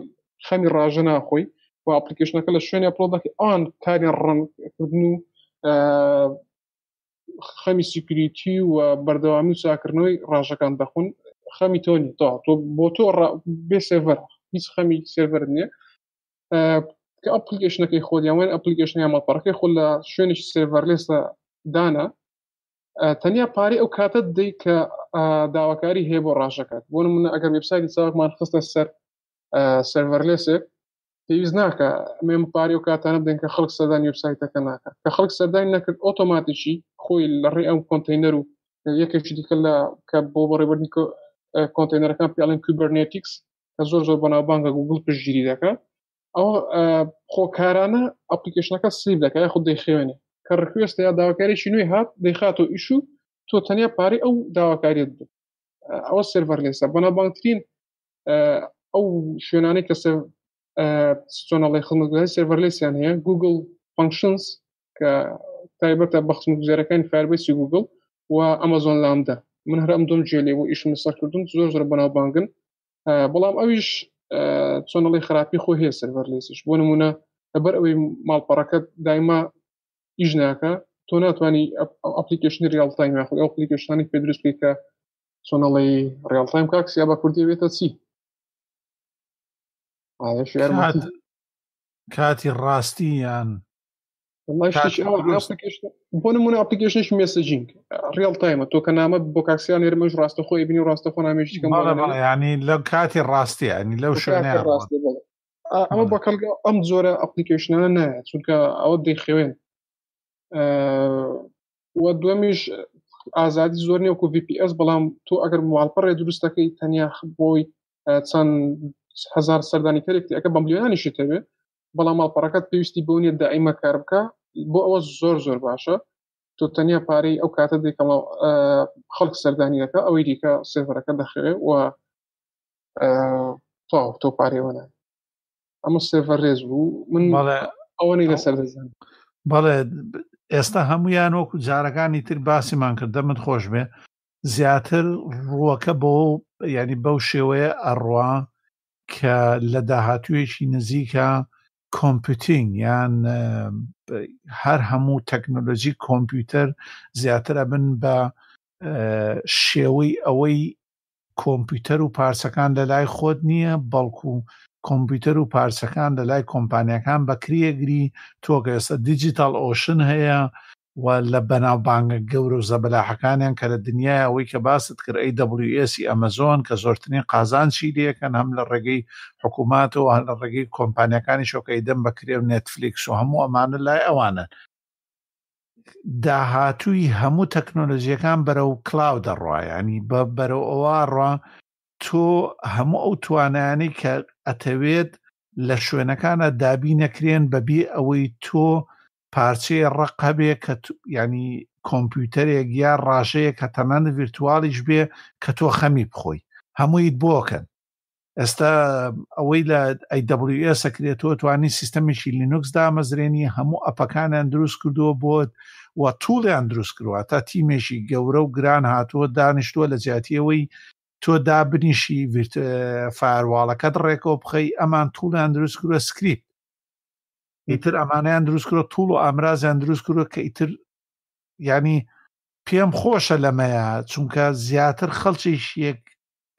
خەمی ڕژە ناخۆی و ئەپلیکیشنەکە لە شوێنە پڵۆدەکە ئان کاری ڕەنکردن و خەمی سیکریتی و بەردەوامی و چاکردنەوەی ڕژەکان دەخون خەمی تۆنی تا تۆ بۆ تۆ بێ سێڤەر هیچ خەمی سێڤەر نییە کە ئەپلیکیشنەکەی خۆیان وێن ئەپلیکیشنیان مەپەڕەکەی خۆ لە شوێنش سێڤەر لێسە دانا تەنیا پارەی ئەو کاتت دی کە داواکاری هەیە بۆ ڕژەکەات بۆ نمونە ئەگەر وبسایتی ساوەکمان خستە سەر سەرەر لێسێک پێویست ناکە مێم پاری و کاتانە بدەن کە خەڵک سەردانی وبسایتەکە ناکە کە خەڵک سەردانی نەکرد ئۆتۆماتیکی خۆی لە ڕێ ئەم کۆنتینەر و یەکێکی دیکە لە کە بۆ بەڕێبنی کۆنتینەرەکان پیاڵن کوبرنێتیکس کە زۆر زۆر بەناوبانگە گوگل پشگیری دەکە ئەو خۆکارانە ئەپلیکیشنەکە سلیب دەکە خود دەیخێوێنێ کە ڕکوێست یا داواکاریشی نوێی هات دەیخات و ئیش و تۆ تەنیا پارەی ئەو داواکاریت بوو ئەوە سرڤەر لێسە بەنابانترین ئەو شوێنانی کەسە چۆنەڵی خڵمەگوی سرڤەر لێسیان هەیە گوگل فنکشنز کە تایبەتە بەخسم گوزارەکانی فاربێسی گوگل و ئەمەزۆن لامدا من هەر ئەم دۆم جێلێ و ئیشم سەر کردن زۆر زۆر بەناوبانگن بەڵام ئەویش چۆنڵی خراپی خۆ هەیە سەرەر لێسش بۆ نمونە لەبەر ئەوەی ماڵپەڕەکەت دایما ئیش ناکە تۆ ناتوانانی ئەپلیکیشنی ریالتایم یاخود ئەپلیکیشنانی پێ دروست پێ کە چۆنەڵی ریالتایم کاکسیا بە کوردی بێتە چی کاتی ڕاستییان بۆ نمونە ئاپلیکیشنش مێسەجینگ ریال تایمە تۆ کە نامە بۆ کاکسیان ێرمەش ڕاستە خۆی بینی ڕاستە خۆ نامێشتەکەم ینی لەو کاتی ڕاستی ینی لەو ئەمە بە کەلگە ئەم زۆرە ئەپلیکیشنانە نایە چونکە ئەوە دەیخێوێن وە دومیش ئازادی زۆر نیە وکو VPS بەڵام تۆ ئەگەر مواڵپەڕێ دروستەکەی تەنیا بۆی چەند هزار سەردانی کەێکی ئەەکە بە میلیۆنانیشی تەوێت بەڵام ماڵپەڕەکەت پێویستی بوونیە دائیمە کار بکە بۆ ئەوە زۆر زۆر باشە تۆ تەنیا پارەی ئەو کاتە دیکەم خەڵک سەردانیەکە ئەوەی دیکە سێفەرەکە دەخوێت و تاو تۆ پارێوەە ئەمە سێفەر ڕێز بوو من ماڵێ ئەوەی لەسەر دەزان بەڵێ ئێستا هەمویان وەکو جارەکانی تر باسیمان کرد دەمت خۆش بێ زیاتر ڕوەکە بۆ ینی بەو شێوەیە ئەڕوا کە لە داهاتوێکی نزیکە کۆمپیوتینگ یان هەر هەموو تەکنۆلۆژی کۆمپیوتەر زیاترە بن بە شێوەی ئەوەی کۆمپیوتەر و پارسەکان لە لای خۆت نییە بەڵکو کۆمپیوتەر و پارسەکان لە لای کۆمپانیەکان بەکرێگری تۆکە ئێستا دیجیتال ئۆشن هەیە و لە بەناوبانگە گەورە و زەبەلاحەکانیان کە لە دنیای ئەوەی کە باست کرد ئەی دەسی ئەمەزۆن کە زۆرترین قازان چی لەکەن هەم لە ڕێگەی حکوومەت و لە ڕێگەی کۆمپانیەکانی شۆکەی دەم بەکرێ و نێتفلیکس و هەموو ئەمانە لای ئەوانن داهاتووی هەموو تەکنۆلژیەکان بەرەو کلااو دەڕایانی بە بەرەو ئەوە ڕە تۆ هەموو ئەو توانانی کە ئەتەوێت لە شوێنەکانە دابی نەکرێن بەبێ ئەوەی تۆ پارچەیە ڕقەبێ کە ینی کۆمپیوتەرێک یا ڕژەیە کە تەمەند ڤرتوالیش بێ کە تۆ خەمی بخۆی هەموویت بۆکەن ئێستا ئەوەی لە ئەیWS سەکرێتەوە توانی سیستەمێکی لینوکس دامەزرێنی هەموو ئەپەکانیان دروست کردووە بۆت و توڵیان دروست کردوە تا تیمێکی گەورە و گران هاتووە دانیشتووە لە جیاتیەوەی تۆ دابنیشی فارواڵەکەت ڕێکۆ بخەی ئەمان توڵیان دروست کردوە سکریپ ئیتر ئەمانیان دروستکرۆ توول و ئامرازیان دروستکرۆ کە ئیتر ینی پێم خۆشە لەمەیە چونکە زیاتر خەڵکیش یەک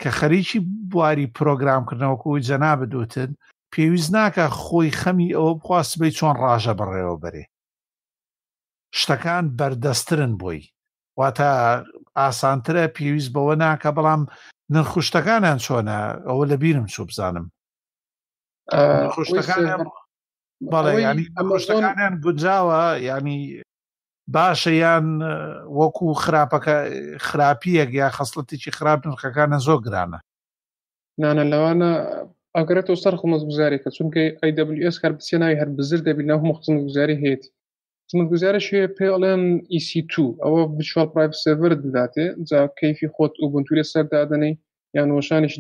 کە خەریکی بواری پرۆگرامکردنەوەکەی جەنا بدوتن پێویست ناکە خۆی خەمی ئەوە بخواستبی چۆن ڕژە بڕێەوە بەرێ شتەکان بەردەسترن بۆی واتە ئاسانترە پێویست بەوە ناکە بەڵام نرخشتەکانیان چۆنە ئەوە لە بیرم چوو بزانم خوشتەکان بەڵێ ینی ئەمەشتەکانیان گونجاوە ینی باشە یان وەکو خراپەکە خراپیەک یا خەسڵەتێکی خراپ نرخەکانە زۆر گرانە نانە لەوانە ئەگرێتەوە سەر خمەز گوزارێکە چونکە ئەیWS کار بچێ ناوی هەر بزر دەبین ناو مخزن گوزاری هەیەی خزمەت گوزارە شێ پێڵێن EC2 ئەوە بچوال پرایڤ سێڤەر دەداتێ جا کەیفی خۆت ئۆبنتوری سەردادنەی یان وەشانیش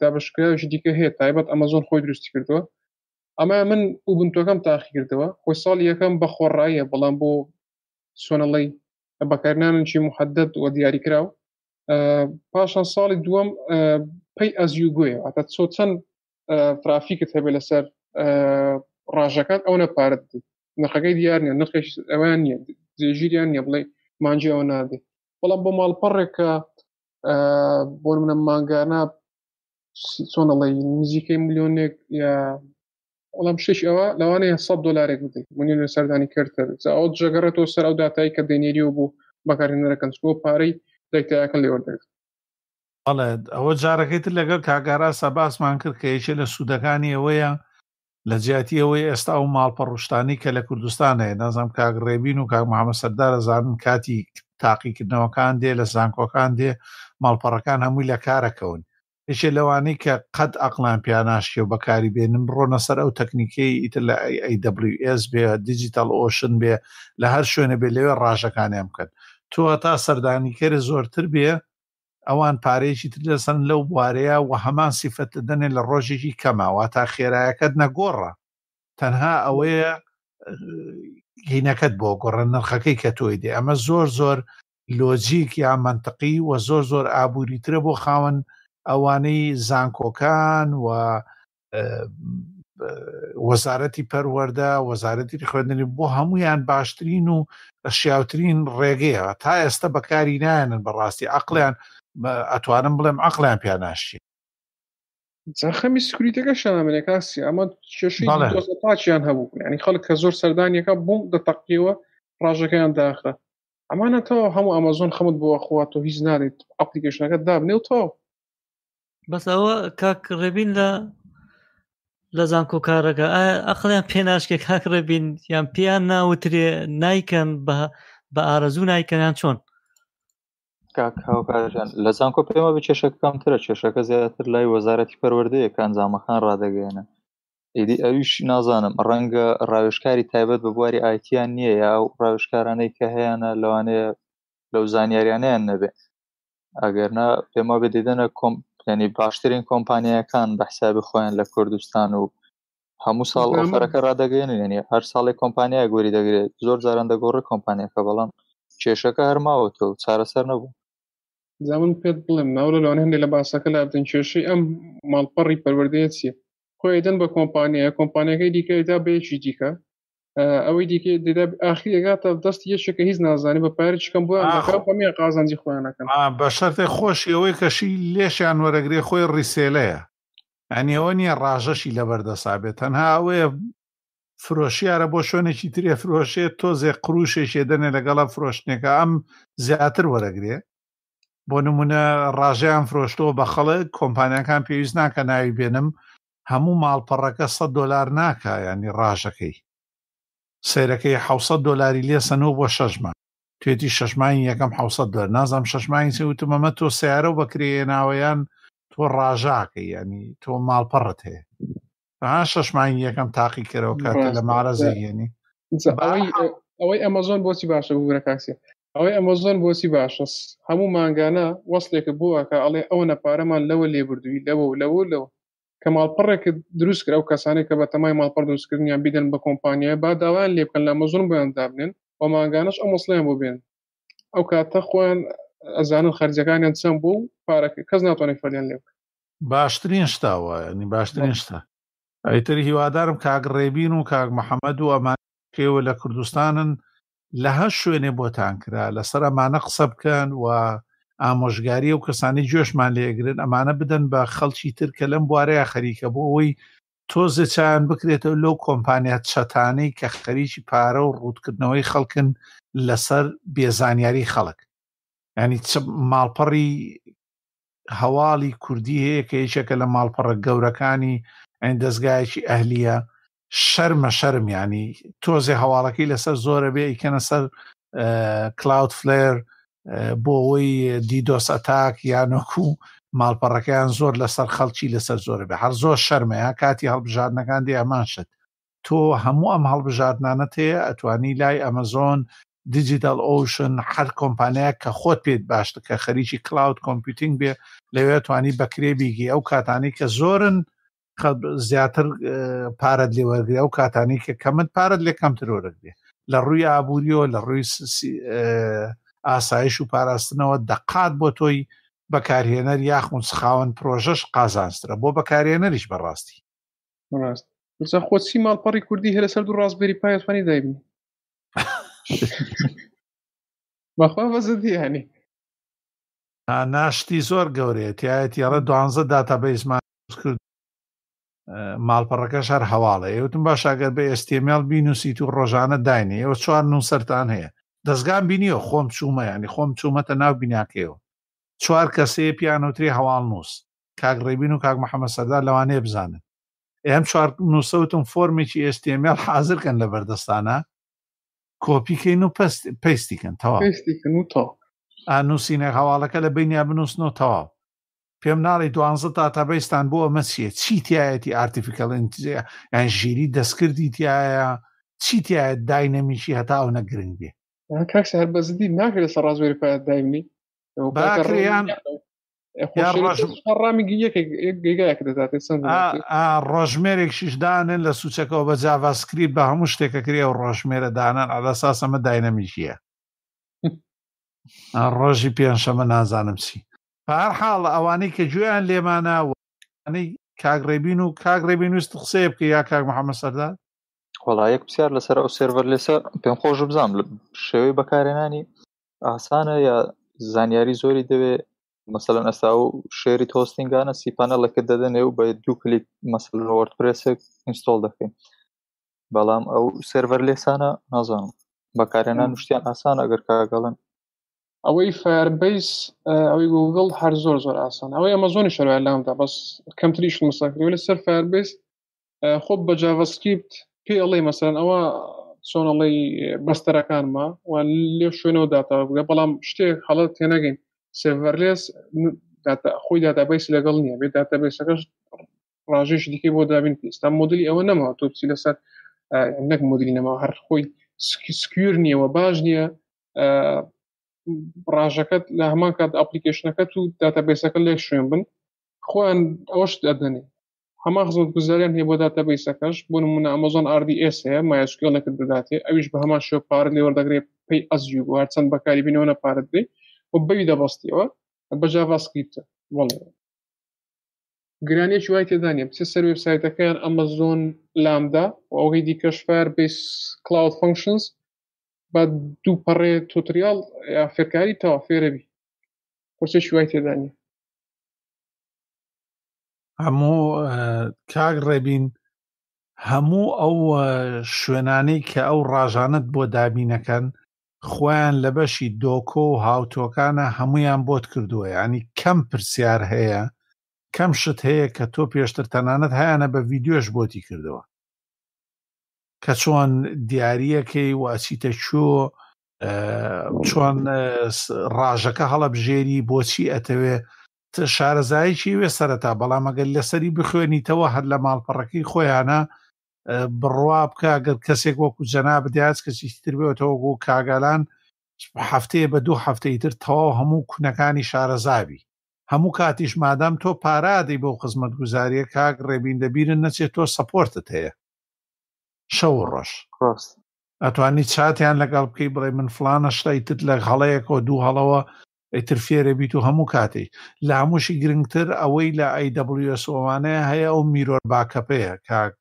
دابشکەش دیکە هەیە تایبەت ئەمەزۆن خۆی دروستی کردووە اما من و بنتەکەم تاخیرتەوە خۆی ساڵی یەکەم بە خۆڕایە بەڵام بۆ سۆنەڵی بەکارنانێکی محەددت و دیاری کراوە پاشان ساڵی دووەم پێی ئەزیوگوۆیە ئەتە چۆ چەند ترافیکت هەبێ لەسەر ڕژەکان ئەو نەپارەت نرخەکەی دیار نیە نرخش ئەوان نیە زێژیریان نیە بڵێ مانجی ئەو نادێ بەڵام بۆ ماڵپەڕێکە بۆ منە ماگانە چۆنەڵی مزيكي مليونيك يا بەڵام شش ئەوە لەوانەیە 100 دلارێک بدەیت منی سەردانی کردتە ئەو جگەڕێتەوە سەر ئەو دااتایی کە دێنێری و بوو بەکارێنەرەکەن سکۆ پارەی دەکتەکە لێوەدەێت بەڵێ ئەوە جارەکەیتر لەگەر کاگارا سەباسمان کرد کە یەکێ لە سوودەکانی ئەوەیە لە جیاتی ئەوەی ئێستا ئەو ماڵپەڕشتانی کە لە کوردستان هەیە نازانم کاگڕێبین و کاک محەممە سەردارە زانن کاتی تاقیکردنەوەکان دێ لە زانکۆکان دێ ماڵپەڕەکان هەمووی لە کارەکەون هیچێ لەوانەی کە قەت ئەقلان پیاناشکی و بەکاری بێنم ڕۆنە سەر ئەو تەکنیکەی ئیتر لە AWS بێ دیجیتال ئۆشن بێ لە هەر شوێنە بێ لەوێ ڕژەکانیان بکەن تو هەتا سەردانیکەرە زۆرتر بێ ئەوان پارێکی تر لەسەن لەو بوارەیە و هەمان سیفەت دەنێ لە ڕۆژێکی کەماوە تا خێرایەکەت نەگۆڕە تەنها ئەوەیە هینەکەت بۆ گۆڕە نرخەکەی کە تۆی دێ ئەمە زۆر زۆر لۆجییک یا منطقی و زۆر زۆر ئابووری ترە بۆ خاوەن ئەوانەی زانکۆکان و وەزارەتی پەروەەردە وەزارەتی خوێندنی بۆ هەمویان باشترین و شیاوترین ڕێگەیە تا ئێستا بەکاری نایەنن بەڕاستی عقلیان ئەتوانم بڵێم عقلیان پیاناشی زەخەمی سکریتەکە شەمێنێکاسی ئەمە چێشی پاچیان هەبوو ینی خەڵک کە زۆر سەردانیەکە بووم دەتەقیەوە ڕژەکەیان داخە ئەمانە تەوە هەموو ئەمەزۆن خەمت بووە خوات و هیچ نادێت ئەپلیکیشنەکە دابنێ و تەوە بەس ئەوە کاکڕێبین لە لە زانکۆ کارەکە ئەخلیان پێناشکێک کاکڕێبین یان پیان ناوترێ نیکەن بە ئارەزوو نیکەیان چۆن لە زانکۆ پێمە ب کێشەکەم ترە کێشەکە زیاتر لای وەزارەتی پەروەردەیە کانزامەخان ڕدەگەێنە ئیدی ئەویش نازانم ڕەنگە ڕاوشکاری تایبەت بە بواری ئایتیان نییە یا ڕاوشکارانەی کە هەیەە لەوانەیە لەو زانیاریانیان نەبێ ئەگەرنا پێما بێ دیدەنە ینی باشترین کۆمپانیەکان بە حسابی خۆیان لە کوردستان و هەموو ساڵ ئۆفەرەکە ڕدەگەێنن ینی هەر ساڵی کۆمپانیای گۆری دەگرێت زۆر جاران دەگۆڕی کۆمپانیەکە بەڵام کێشەکە هەرماوەتە و چارەسەر نەبوو زمان پێت بڵێم ناورە لەوان هەندێک لە باسەکە لا بدن کێشەی ئەم ماڵپەڕی پەروەردەیە چیە خۆی دەن بە کۆمپانیە کۆمپانیەکەی دیکە دا بەیەکی دیکە ئەوەی دیکە دیدا ئاخیرێکا تا دەست یەکێکە هیچ نازانانی بە پارێ چکەم بووە خەمی قازانجی خۆیانەکەن بە شەرێ خۆشی ئەوەی کەشی لێشیان وەرەگرێ خۆی ڕیسێلەیە ئەنیەوە نیە ڕاژەشی لەبەردەسابێت تەنها ئەوەیە فرۆشیارە بۆ شوێنێکی ترێ فرۆشێت تۆزێ قروشێکێ دەنێ لەگەڵە فرۆشتێکە ئەم زیاتر وەرەگرێ بۆ نمونە ڕاژیان فرۆشتەوە بە خەڵە کۆمپانیەکان پێویست ناکە ناوی بێنم هەموو ماڵپەڕەکە 100 دلار ناکە ینی ڕژەکەی سیرەکەی حوسە دۆلاری لێ سەنەوە بۆ شەژمە توێتی شەشمانی یەکەم حوسە دۆر نازام شەشمانی سێوتمەمە تۆ سیارە و بەکرێناوەیان تۆ ڕژاکەی ینی تۆ ماڵپەڕت هەیە شەشمانی یەکەم تاقی کەرەوە کاتە لە مارەزەیێنی ئەوەی ئەمەزۆن بۆچی باشە بگرە کاکسێ ئەوەی ئەمەزۆن بۆچی باشە هەموو ماگانە وەستێکە بووە کە ئەڵێ ئەو نەپارەمان لەوە لێبردووی لەوە و لەوە لەوە کە ماڵپەڕێکت دروستکرا و کەسانی کە بە تەمای ماڵپەر دروستکردنیان بدەن بە کۆمپانیای با داوایان لێبکەن لە مەزون بەیاندابنێن بۆ ماگانش ئەو مەسلیان بۆ بێن ئەو کاتە خۆیان ئەزانن خەرجەکانیان چەند بوو پارەکە کەس ناتوانێت فەریان لێ بکە باشترین شتاوە نی باشترین شتا ئەیتر هیوادارم کاگڕێبین و کاک محەممەد و ئەمانێوە لە کوردستانن لە هەر شوێنێ بۆتان کرا لەسەر ئەمانە قسە بکەن و ئامۆژگاری و کەسانی گوێشمان لێگرن ئەمانە بدەن بە خەڵکی ترکە لەم بوارەیە خەریکە بۆ ئەوەی تۆزە چیان بکرێتەوە لەو کۆمپانیات چەتانەی کە خەریکی پارە و ڕوودکردنەوەی خەڵکن لەسەر بێزانیاری خەڵک ینی ماڵپەڕی هەواڵی کوردی هەیە کە یەکێکە لە ماڵپەڕە گەورەکانی ئەین دەستگایەکی ئەهلیە شەرمە شەرمیانی تۆزێ هەواڵەکەی لەسەر زۆرە بێ ئیکەنە سەر کلااود فلێر بۆ ئەوی دیدۆس ئەتاک یانۆکو ماڵپەڕەکەیان زۆر لەسەر خەڵکی لەسەر زۆرە بێ هەر زۆر شەرمەیە کاتی هەڵبژاردنەکان دی ئەمانشت تۆ هەموو ئەم هەڵبژاردنانەت هەیە ئەتوانی لای ئەمەزۆن دیجیتال ئۆشن هەر کۆمپانیا کە خۆت پێت باشتە کە خەریکی کلااود کۆمپیوتنگ بێ لەوێ توانی بەکرێبیگی ئەو کاتانی کە زۆرن زیاتر پارەت لێوەرگری ئەو کاتانی کە کەمت پارەت لێ کەمترۆرەگرێ لە ڕووی ئابووریەوە لە ڕووی ئاسایش و پاراستنەوە دەقات بۆ تۆی بەکارهێنەر یاخون سخاون پرۆژەش قازانسترە بۆ بەکارهێنەریش بەڕاستی خۆ سی ماڵپەڕی کوردی هەر سەر و ڕاستبیری پایەتوانی دایبن بەخوا بەزدی هەنی ناشتی زۆر گەورێت یایەتی ئەڵە دوانزە داتابیزمان کرد ماڵپەڕەکەش هەر هەواڵە ئێوتم باش ئەگەر بە ئێستێمێڵ بینوسیت و ڕۆژانە داینێ ئەوە چوار نووسەران هەیە دەستگان بینیەوە خۆم چوومە ینی خۆم چوومەتە ناو بیناکەوە چوار کەسەیە پیانۆتری هەواڵ نووس کاک ڕێبین و کاک محەممە سەردار لەوانەیە بزانن ئەم چوار نووسەوتم فۆرمێکی ئێستێمێل حاضرکەن لە بەردەستانە کۆپیکەین و پست پێستیکەن تەواو ئانووسینە هەواڵەکە لە بینیا بنووسنەوە تەواو پێم ناڵی دوانزە تاتەبەستان بۆ مەسیە چی تایەتی ئارتیفیکەڵنجیری دەستکردی تایە چی تایە داینەمیشی هەتا ئەو نەگرنگ بێ کاکس هەر بەزدی ناکرێت سە ڕازێری پایەت دایمنی ڕۆژمێرێکشیش دانن لە سوچەکەەوە بە جاڤاسکریت بە هەموو شتێکە کرێ و ڕۆژمێرە دانان ئاداساسەمە داینەمیکیە ڕۆژی پێنجشەمە نازانم چی پار حاڵ ئەوانەی کە گوێیان لێمانە کاگڕێبین و کاگڕێبین وست قسەیە بکە یا کاک محەممە سەردار وەڵایەک پرسیار لەسەر ئەو سێڤەر لێسەر پێم خۆش بزانام شێوەی بەکارێنانی ئاسانە یا زانیاری زۆری دەوێ مثلەن ئەستا و شێری تۆستینگانە سیپانەڵەکە دەدەنێ و بە دوو کلیک مەسلەوەرد پرسێک ئینستۆل دەکەین بەڵام ئەو سێڤەر لێسانە نازانم بەکارێنان شتیان ئاسان ئەگەر کاگەڵن ئەوەی فەرربیس ئەوەی گوگل هەر زۆر زۆر ئاسان ئەوەی ئەمە زۆنی شەرای لامدا بەس کەمتریش مساکری لە سەر فەرربیس خۆب بە جاڤسکیپت پێ ئەڵێ مەسەرن ئەوە چۆن ئەڵی بەستەرەکانمە و لێ شوێنەوە داتا بگە بەڵام شتێک حڵەت تێنەگەین سێڤەرلێس خۆی داتابیس لەگەڵ نییە بێت داتابیسەکەش ڕژێش دیکەی بۆ دابین ئستا مدلی ئەوە نەما تۆپسی لەسەر نەک مدلی نەما هەر خۆی سکوور نییەوە باش نییە ڕژەکەت لە هەمان کات ئەپلیکیشنەکەت و داتابیسەکە لێ شوێن بن خۆیان ئەوەش ئەدەنێ هەما خزمەت گوزاریان هەیە بۆ داتەبیسەکەش بۆ نمونە ئەمەزۆن RDS هەیە مایسکیلەکە دەداتێ ئەویش بە هەمان شێ پارە لێوەدەگرێت پێی ئەزی وار چەند بەکاری بینەوەە پارت دێ و بەوی دەبستیەوە بە جاڤاسکریپتە وڵێ گرانێک وای تێدانە بچێ سەر وبسایتەکەیان ئەمەزۆن لامدا ئەوەی دیکەش فەر بیس کلاود فنکشنز بە دوو پەڕێ تۆتریال ئافرکاری تەوافێرەبی پرسێ شوای تێدانە هەموو کاک ڕێبین هەموو ئەو شوێنانەی کە ئەو ڕژانت بۆ دابینەکەن خۆیان لە بەشی دۆکۆ و هاوتۆکانە هەمویان بۆت کردووە ینی کەم پرسیار هەیە کەم شت هەیە کە تۆ پێشتر تەنانەت هیانە بە ڤیددیۆش بۆتی کردەوە کە چۆن دیارەکەی واسیتە چۆ چۆن ڕژەکە هەڵەبژێری بۆچی ئەتەوێ شارەزایکی وێ سەرەتا بەڵام ئەگەر لەسەری بخوێنیتەوە هەر لە ماڵپەڕەکەی خۆیانە بڕوا بکە گەر کەسێک وەکو جەنا بدات کەسی تر بێتەوە گو کاگالان هەفتەیە بە دوو هەفتەی تر تەواو هەموو کوونەکانی شارەزاوی هەموو کاتیش مادام تۆ پارادەی بۆ خزمەت گوزاریە کاک ڕێبین دەبیرن نەچێت تۆ سەپۆرتت هەیە شەو ڕۆژ ئەتوانی چاتیان لەگەڵ بکەی بڵێ من فلانە شتای تت لە هەڵەیەکەوە دوو هەڵەوە ئەتر فێرە بیت و هەموو کاتێک لە هەمووشی گرنگتر ئەوەی لە ئەیWسۆوانەیە هەیە ئەو میرۆر باکەپەیە کاک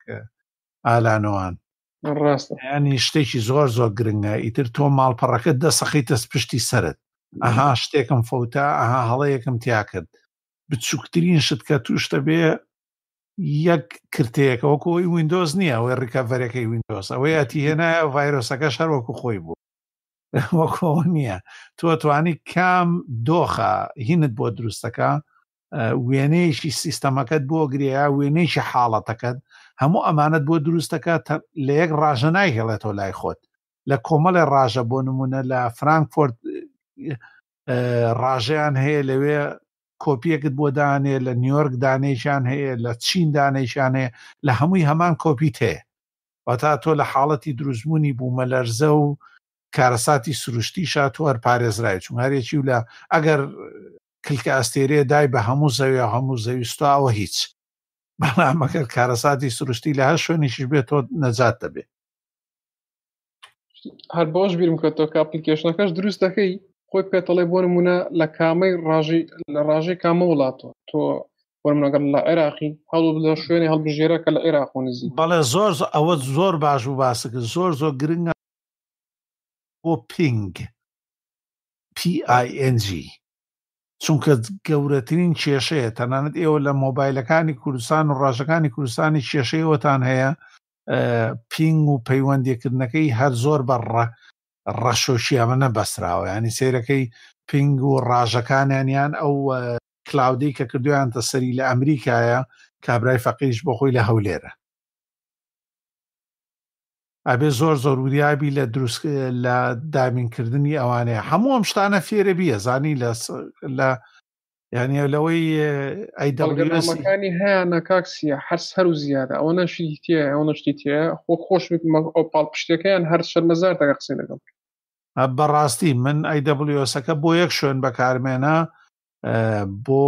ئالانەوان ڕاستنی شتێکی زۆر زۆر گرنگە ئیتر تۆ ماڵپەڕەکەت دەسەخی دەست پشتی سرت ئەها شتێکم فەوتا ئەها هەڵەیەکم تیاکرد بچووکترین شت کە تووشتە بێ یەک کرتەیەکەوەکەی وینندۆز نییە ئەوەی ڕکەڤەرەکەی وینندۆز ئەوەی ئەتی هێنایە ڤایرۆسەکە شەرۆکو خۆی بوو وەکۆ نییە تۆ توانی کام دۆخە هینت بۆ دروستەکە وێنەیەشی سیستەمەکەت بۆ گرێە وێنەیەشی حاڵەتەکەت هەموو ئەمانت بۆ دروستەکە لە یەک ڕژە نایهێڵێتەوە لای خۆت لە کۆمەڵی ڕژە بۆ نمونە لە فرانکفۆرت ڕژەیان هەیە لەوێ کۆپیەکت بۆ دانێ لە نیویۆرک دانێژیان هەیە لە چین دانێژیان هەیە لە هەمووی هەمان کۆپیت هەیە وەتا تۆ لە حاڵەتی دروستبوونی بوومەلەرزە و کارەساتی سروشتی شاتوار پارێزرای چون هەرێکی و لە ئەگەر کلکە ئەستێرەیە دای بە هەموو زەوی هەموو زەویستاوە هیچ بەڵامەکە کارەساتی سروشتی لە هەر شوێنیشی بێت تۆ نەجات دەبێ هەر بۆش بیرم کە تۆ کاپلیکیشنەکەش دروست دەکەی خۆی پێتەڵێ بۆ نمونە لە کامەی ڕژی لە ڕژەی کامە وڵاتەوە تۆ وەرمەگەم لە عێراقی هەڵ لە شوێنی هەڵبژێرە کە لە عێراق نزی بەڵێ زۆر ئەوە زۆر باش و باسک زۆر زۆر گرنگ بۆ پنگ PING چونکە گەورەترین کێشەیە تەنانەت ئێوە لە مۆبایلەکانی کوردستان و ڕژەکانی کوردستانی کێشەیەوەتان هەیە پینگ و پەیوەندیکردنەکەی هەر زۆر بە ڕەشۆشیەمە نەبەسراوە ینی سیرەکەی پینگ و ڕژەکانیانیان ئەو کلااودی کە کردویانتە سەری لە ئەمریکایە کابرای فەقیش بۆ خۆی لە هەولێرە ئەبێ زۆر زۆروریابی لە دروست لە دابینکردنی ئەوانەیە هەموو ئەم شتانە فێرە بیە زانی لە لە یعنی لەوەی ئەیدەڵگەمەکانی هەیە نەکاکسیە هەرس هەر و زیادە ئەوە نەشی تێ ئەو نشتی تێ خۆ خۆش ئەو پاڵ پشتەکەیان هەر شەرمەزار دەگە قسە لەگەڵ بەڕاستی من ئەیدەبلیۆسەکە بۆ یەک شوێن بەکارمێنە بۆ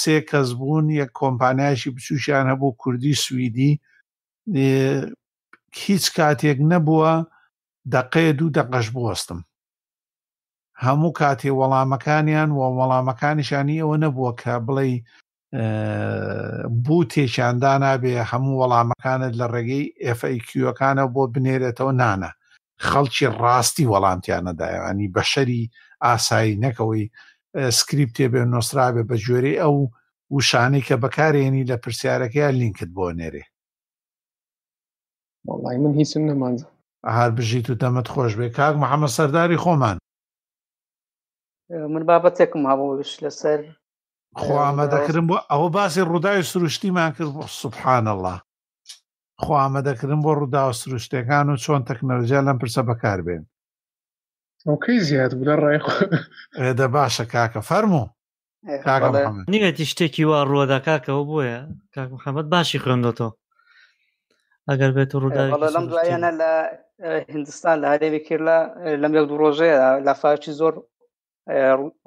سێ کەس بوون یەک کۆمپانیایشی بچوشیان هەبوو کوردی سوئیدی هیچ کاتێک نەبووە دەقێ دوو دەقەش بوەستم هەموو کاتێ وەڵامەکانیان و وەڵامەکانیشانی ئەوە نەبووە کە بڵێ بوو تێچاندا نابێ هەموو وەڵامەکانت لە ڕێگەی FAQەکانە بۆ بنێرێتەوە نانە خەڵکی ڕاستی وەڵامتیانەدایانی بەشەری ئاسایی نەکەوەی سکریپتێ بێ نۆسرابێ بە جۆرەی ئەو وشانەی کە بەکارێنی لە پرسیارەکەیان لینکت بۆ نێرێ وڵی من هیچم نەمانزە هەر بژیت و دەمت خۆش بێ کاک محەممە سەرداری خۆمان من بابەتێکم هاوش لەسەر خوامە دەکردم بۆ ئەوە باسی ڕووداوی سروشتیمان کرد بۆ سبحان الله خوامە دەکردم بۆ ڕوودا و سروشتەکان و چۆن تەکنەلژیا لەم پرسە بەکار بێن ئەوکەی زیاد بلە ڕای ئێدە باشە کاکە فەرمو نیگەتی شتێکی وا ڕووەدا کاکەەوە بۆیە کاک محەممەد باشی خوێندەوە ئەگەر بێت ڕوودا لەم دوایەنە لە هندستان لە هەرێوی کرد لە لەم یەک دو ڕۆژەیە لافاچی زۆر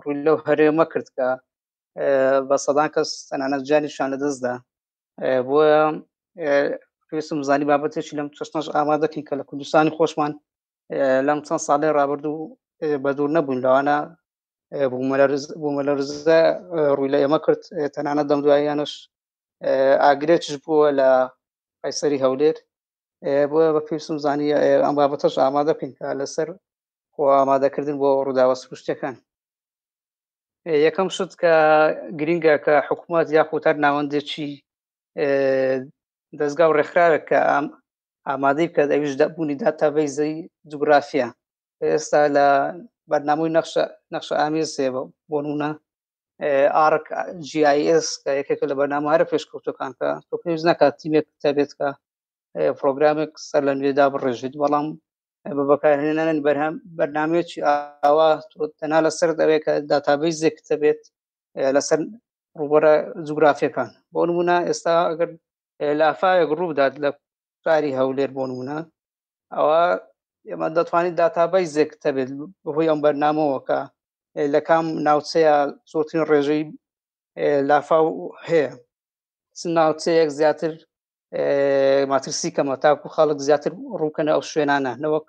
ڕووی لەو هەرێمە کرد کە بە سەدان کەس تەنانە جانیشان لە دەستدا بۆە پێویستم زانی بابەتێکی لەم چشتەش ئامادەکەین کە لە کوردستانی خۆشمان لەم چەند ساڵێ ڕابردوو بەدوور نەبوون لەوانە بوومەلەرزە ڕووی لە ئێمە کرد تەنانە دەم دوایانش ئاگرێکش بووە لە قیسەری هەولێر بۆ بە پێویستم زانی ئەم بابەتەش ئامادە بکەین کە لەسەر خۆ ئامادەکردن بۆ ڕووداوە سروشتەکان یەکەم شت کە گرینگە کە حکوومەت یا خوتەر ناوەندێکی دەستگا و ڕێکخراوە کە ئام ئامادەی کە ئەویش دەبوونی داتابەیزەی جوگرافیا ئێستا لە بەرنامووی نەخشە ئامیز سێبە بۆ نونە ئارک جیIS یەکێکە لە بەنامارە پێشکەوتەکان کە تۆ پێویز ناکات تیمێک تابێت کە پرۆگرامێک سەر لە نوێدا بڕێژیت بەڵام بە بەکارهێنانن بەرهەم بەرنمێکی ئاوا تەنا لە سەر دەوێت کە داتابی زێکتە بێت لەسەر ڕوبەرە جوگرافیەکان بۆ نمونە ئێستا ئەگەر لافاەک ڕوودات لە کاری هەولێر بۆ نمونە ئەوە ئێمە دەتوانیت داتابی زێکتە بێت بەهۆی ئەم بەرنامەوەکە لە کام ناوچەیە زۆرترین ڕێژەی لافااو هەیە ناوچەیەک زیاتر ماترسی کەمە تاکو خاڵک زیاتر ڕووکەنە ئەو شوێنانە نەوەک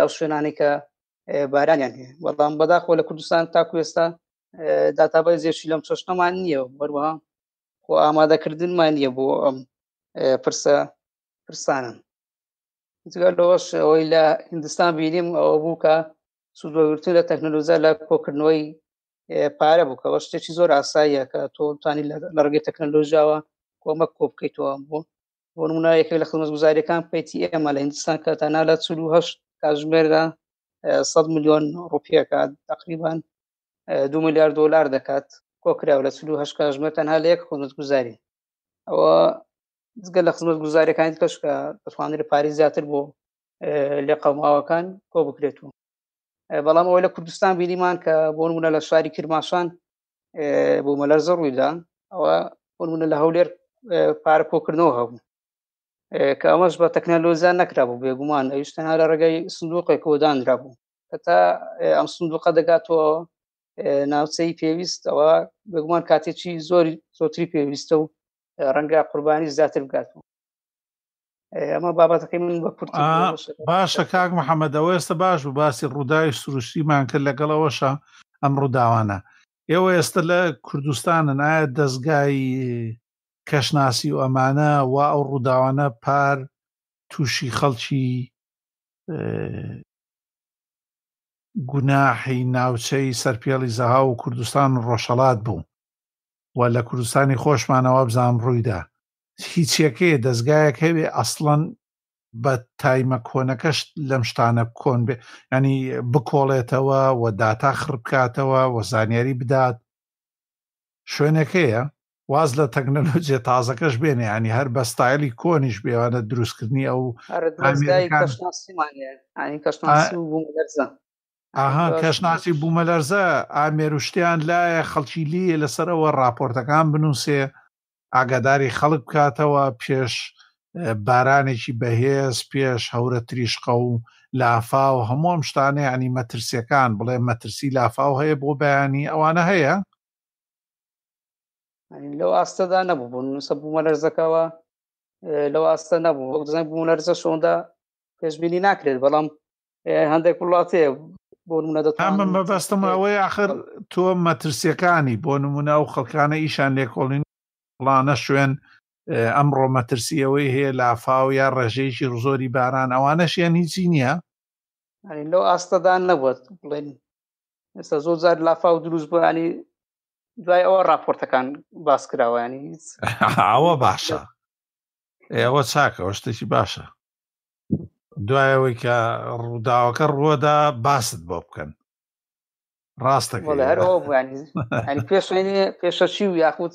ئەو شوێنانی کە بارانیان هەیە بەڵام بەداخۆ لە کوردستان تاکو ئێستا داتابای زێشی لەم چۆشنەمان نییە بەروەها خۆ ئامادەکردنمان نیە بۆ ئەم پرسە پرسانن جگەر لەوەش ئەوەی لە هندستان بینیم ئەوە بوو کە سوودوەگرتو لە تەکنەلۆزە لە کۆکردنەوەی پارە بووکەەوە شتێکی زۆر ئاساییە کە تۆتانی لە ڕگەی تەکنەلۆژیاوە کۆمە کۆ بکەیتەوە بۆ بۆ نمونایەکە لە خمە گوزاریەکان پێتی ئێمە لە هندستان کە تەنا لە چهشت کاژمێردا 100 میلیۆن ڕوپیەکە تقریبان دو میلیارد دلار دەکات کۆکراوە لە چه کاژمێر تەنها لە یەک خونت گوزاری ئەوە زگە لە خزمەت گوزاریەکانی کەشکە دەتوانێت پاری زیاتر بۆ لێ قەماوەکان کۆ بکرێت و بەڵام ئەوەی لە کوردستان بینیمان کە بۆ نمونە لە شاری کرماشان بۆ مەلەرزە ڕوویدان ئەوە بۆنمونە لە هەولێر پارە کۆکردنەوە هەبوو کە ئەمەش بە تەکنەلۆزیان نکرا بوو بێگومان ئەویشتەنها لە ڕێگەی سندوقێکەوە دانرا بوو کەتا ئەم سندوقە دەگاتەوە ناوچەی پێویست ئەوە بگومان کاتێکی زۆری زۆتری پێویستە و ڕەنگە قوربانی زیاتر بگاتەوە ئەمە بابەتەکەی من بە کورت باشە کاک محەممەدەوە ئێستا باش و باسی ڕووداوی سروشتیمان کرد لەگەڵەوەشە ئەم ڕووداوانە ئێوە ئێستا لە کوردستانە نایە دەستگای کەشناسی و ئەمانە وا ئەو ڕووداوانە پار تووشی خەڵکی گوناحی ناوچەی سەرپێڵی زەها و کوردستان ڕۆژەڵات بوو و لە کوردستانی خۆشمانەوە بزان ڕوویدا هیچیەکەی دەستگایەک هەوێ ئەسڵەن بە تایمە کۆنەکەش لەم شتانە کۆن بێ ینی بکۆڵێتەوە و داتا خڕبکاتەوە و زانیاری بدات شوێنەکەیە واز لە تەکنەلۆجیێ تازەکەش بێنێ ینی هەر بە ستایلی کۆنیش بێوانە دروستکردنی ئەو ئاها کەشناسی بوومەلەرزە ئامێروشتیان لایە خەڵکی لیە لەسەرەوە راپۆرتەکان بنووسێ ئاگاداری خەڵک بکاتەوە پێش بارانێکی بەهێز پێش هەورە تریشقە و لافا و هەمووام شتانێ ئەنی مەترسیەکان بڵێ مەترسی لافا و هەیە بۆ بەیانی ئەوانە هەیە لەو ئاستەدا نەبوو بوون نووسە بوومە لەرزەکەەوە لەو ئاستە نەبوو وەک دەزانین بوو لەرزە شۆندا پێشببینی ناکرێت بەڵام هەندێک وڵاتەیە بۆ نمونە دەتان مەبەستم ئەوەی آخر تۆ مەترسیەکانی بۆ نمونە و خەڵکانە ئیشان لێکۆڵین پلانە شوێن ئەمڕۆ مەترسیەوەی هەیە لافااو یا ڕێژێکی زۆری باران ئەوانەشیان هیچی نییە لەو ئاستەدان نەبووە بڵێن ئێستا زۆر زار لافااو دروست بۆیانی دوای ئەوە راپۆرتەکان باس کراوەیانی هیچ ئەوە باشە ئێوە چاکەەوە شتێکی باشە دوایەوەی کە ڕووداوەکە ڕووەدا باست بۆ بکەن ڕاستە پێشێنێ پێشەچی و یاخود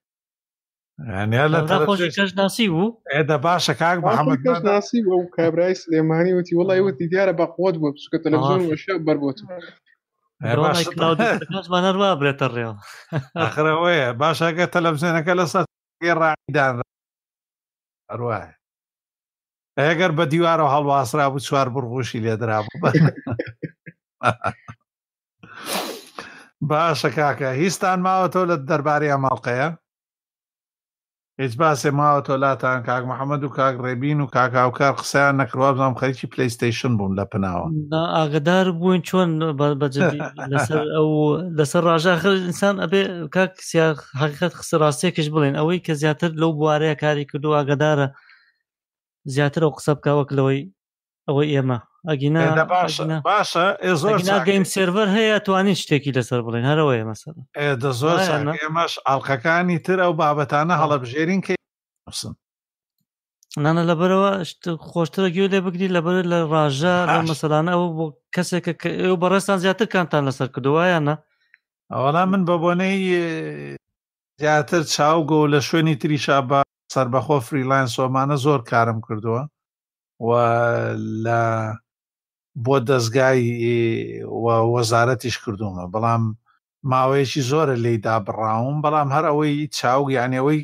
خۆشناسی بوو ئێدە باشە کاک بەناسی بۆ کابرای سلێمانی وتی وڵی وتی دیارە بە قوت بوو بچکە تەلەزۆن وەش بەربوت بەەروا برێتە ڕێڵەخرەوەیە باشەکە تەلەمزێنەکە لە سەر ڕعیدان ئەروایە ئەگەر بە دیوارە و هەڵواسرا بوو چوار بڕغوشی لێدرا بوو باشە کاکە هیچستان ماوە تۆ لە دەربارەیە ماڵقەیە هیچ باسێ ماوە تۆلاتان کاک محەممەد و کاک ڕێبین و کاکاوکار قسەیان نەکروا بزانام خەریکی پلیستیشن بوون لە پناوە ئاگدار بووین چۆن ئەو لەسەر ڕژاخرئسان ئەبێ کاک حقیقت قسە ڕاستێکش بڵێن ئەوەی کە زیاتر لەو بوارەیە کاری کردو ئاگدارە زیاتر ئەو قسە بکوەک لەوەی ئەوەی ئێمە ئەگینا باشە زۆرگەیم سرڤەر هەیە توانین شتێکی لەسەر بڵێن هەرەوەی مەسەر ئێدە زۆر ئێمەش ئاڵلقەکانی تر ئەو بابەتانە هەڵەبژێرین کە نانە لەبەرەوە خۆشترە گوێ لێ بگری لەبەر لە ڕژە لە مەسەلانە ئەو بۆ کەسێکە ئێوە بەڕێستان زیاتر کانتان لەسەر کردوایانە ئەوەڵا من بە بۆنەی زیاتر چاوگۆ لە شوێنی تریشا بە سربەخۆ فریلاین سۆمانە زۆر کارم کردووە و لە بۆ دەستگای وەزارەتیش کردومە بەڵام ماوەیەکی زۆرە لی دابڕاوم بەڵام هەر ئەوەی چاوگ یانەوەی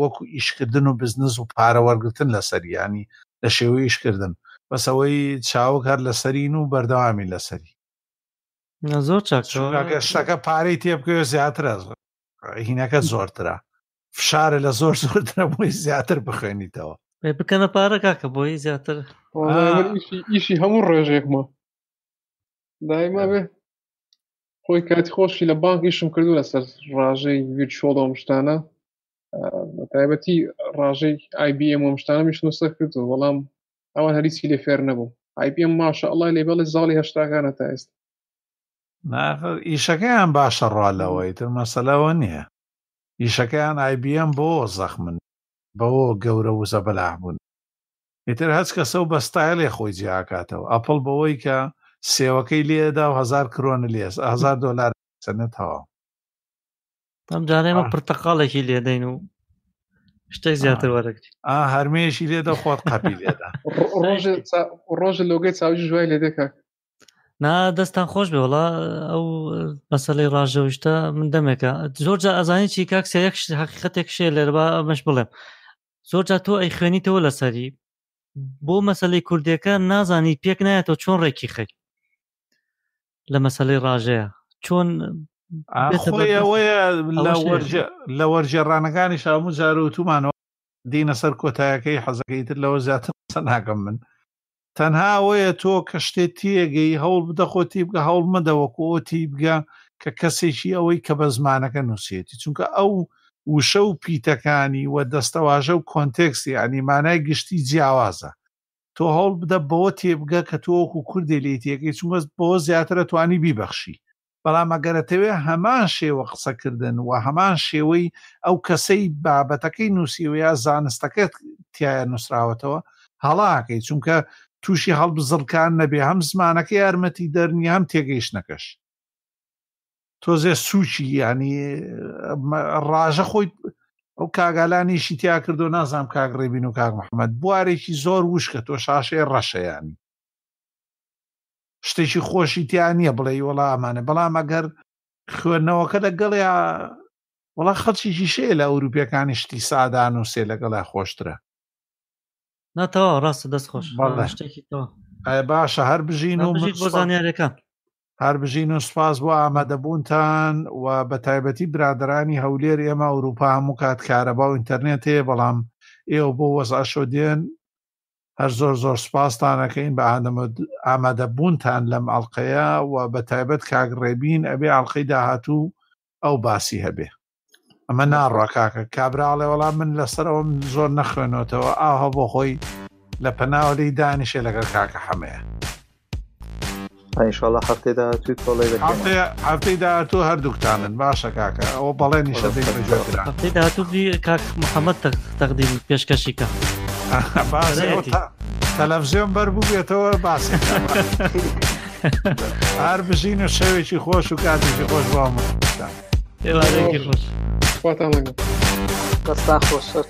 وەکو ئیشکردن و بزنس و پارەوەرگتن لەسەریانی لە شێوەی ئیشکردن بەسەوەی چاوک هەر لەسەرین و بەردەوامی لەسەری زۆر چاکگە شتەکە پارەی تێ بکەوێ زیاترە هینەکە زۆرترە فشارە لە زۆر زۆرترە بۆی زیاتر بخوێنیتەوە بکەنە پارەکە کە بۆی زیاتر ئیشی هەموو ڕێژێکمە دایما بێ خۆی کاتی خۆشی لە بانکیشم کردو لەسەر ڕژەی ویرچۆڵ شتانە تایبەتی ڕژەی آیBM شتانە میشنوسە کرد وەڵام ئەوان هەریسی لێ فێر نەبوو آیBM ماشە ئەڵای لێبڵی زاڵی هەشتاگانە تا ئێستا ئیشەکەیان باشە ڕالەوەی تر مەسەلەوە نییە ئیشەکەیان آیBM بۆ زەخمن بەوە گەورە وزە بەلاح بوون ئیتر هەچ کەسە و بەستایە لێ خۆی جیاکاتەوە ئەپل بەوەی کە سێوەکەی لێدا و هزار کرۆنە لێس هزار دلار چەندێتەوە ئەم جارێمە پرتەقالێکی لێدەین و شتێک زیاتر وەرەگری ئا هەرمەیەشی لێدا خۆت قەپی لێدا ڕۆژە لۆگەی چاوی ژوای لێدەکە نا دەستان خۆش بێ وڵا ئەو مەسلەی ڕژەویشتە من دەمێکە زۆر جا ئەزانی چی کاکسە یەک حقیقەتێک شێ لێرەبا ئەمەش بڵێم زۆر جا تۆ ئەی خوێنیتەوە لەسەری بۆ مەسلەی کوردیەکە نازانی پێک نایەتەوە چۆن ڕێکی خەک لە مەسلەی ڕاژەیە چۆن لە وەرجێڕانەکانی شامو جار و تومانەوە دینە سەر کۆتایەکەی حەزەکەی تر لەوە زیاتر قسە ناکەم من تەنها وەیە تۆ کە شتێت تێگەی هەوڵ بدەخۆتی بگە هەوڵ مەدەوەکۆتی بگە کە کەسێکی ئەوەی کە بە زمانەکە نووسێتی چونکە ئەو وشە و پیتەکانی وە دەستەواژە و کۆنتێکسی ئەنیمانای گشتی جیاوازە تۆ هەوڵ بدە بەوە تێبگە کە تۆوەکو کوردی لێتیەکەی چومەست بۆ زیاترە توانی بیبەخشی بەڵام ئەگەرەتەوێ هەمان شێوە قسەکردن و هەمان شێوەی ئەو کەسەی بابەتەکەی نووسیوە یا زانستەکەت تایە نووسراوەتەوە هەڵاکەی چونکە تووشی هەڵبزڵکان نەبێ هەم زمانەکە یارمەتی دەرنی هەم تێگەیشتەکەش تۆزێ سوچی ینی ڕژە خۆی ئەو کاگالانیشی تیا کردو نازام کاگڕێبین و کاک محەممەد بوارێکی زۆر وشکە تۆ شاشێ ڕەشەیانی شتێکی خۆشی تیا نییە بڵێ وەڵا ئەمانە بەڵام ئەگەر خوێندنەوەکە لەگەڵێ وڵا خەڵکیی شێ لە ئەوروپیەکانی شتی سادان و سێ لەگەڵا خۆشترە نەتەوە ڕاستە دەست خۆش شتێکی باشە هەر بژین و زانیارەکان هەربژین و سپاس بۆ ئامادەبوونتان و بە تایبەتی برادرانی هەولێر ئێمە ئەوروپا هەموو کات کارەبا و ئینتەرنێت هەیە بەڵام ئێوە بۆ وەزعشۆ دێن هەر زۆر زۆر سپاسستانەکەین بە ئامادەبوونتان لەم ئەڵلقەیە و بە تایبەت کاگڕێبین ئەبێ ئەڵلقەی داهاتوو ئەو باسی هەبێ ئەمە ناڕۆکاکە کابراڵێ وەڵام من لەسەرەوەم زۆر نەخوێنەوەتەوە ئاها بۆ خۆی لە پەناوەی دانیشێ لەگەر کاکە حەمەیە ئەینشاالله هەفتێدا توی کۆڵی هەفتەی داهاتوو هەردووکتانن باشە کاکە ئەو بەڵێنی شەدەی داهاتووی کاک محەممەد تەقدیم پێشکەشی کە تەلەڤزیۆن بەر بووبێتەوە باس هەر بژینە شەوێکی خۆش و کاتێکی خۆش باوە ئێوارێکی خۆش خواتان لەگە دەستا خۆش سەر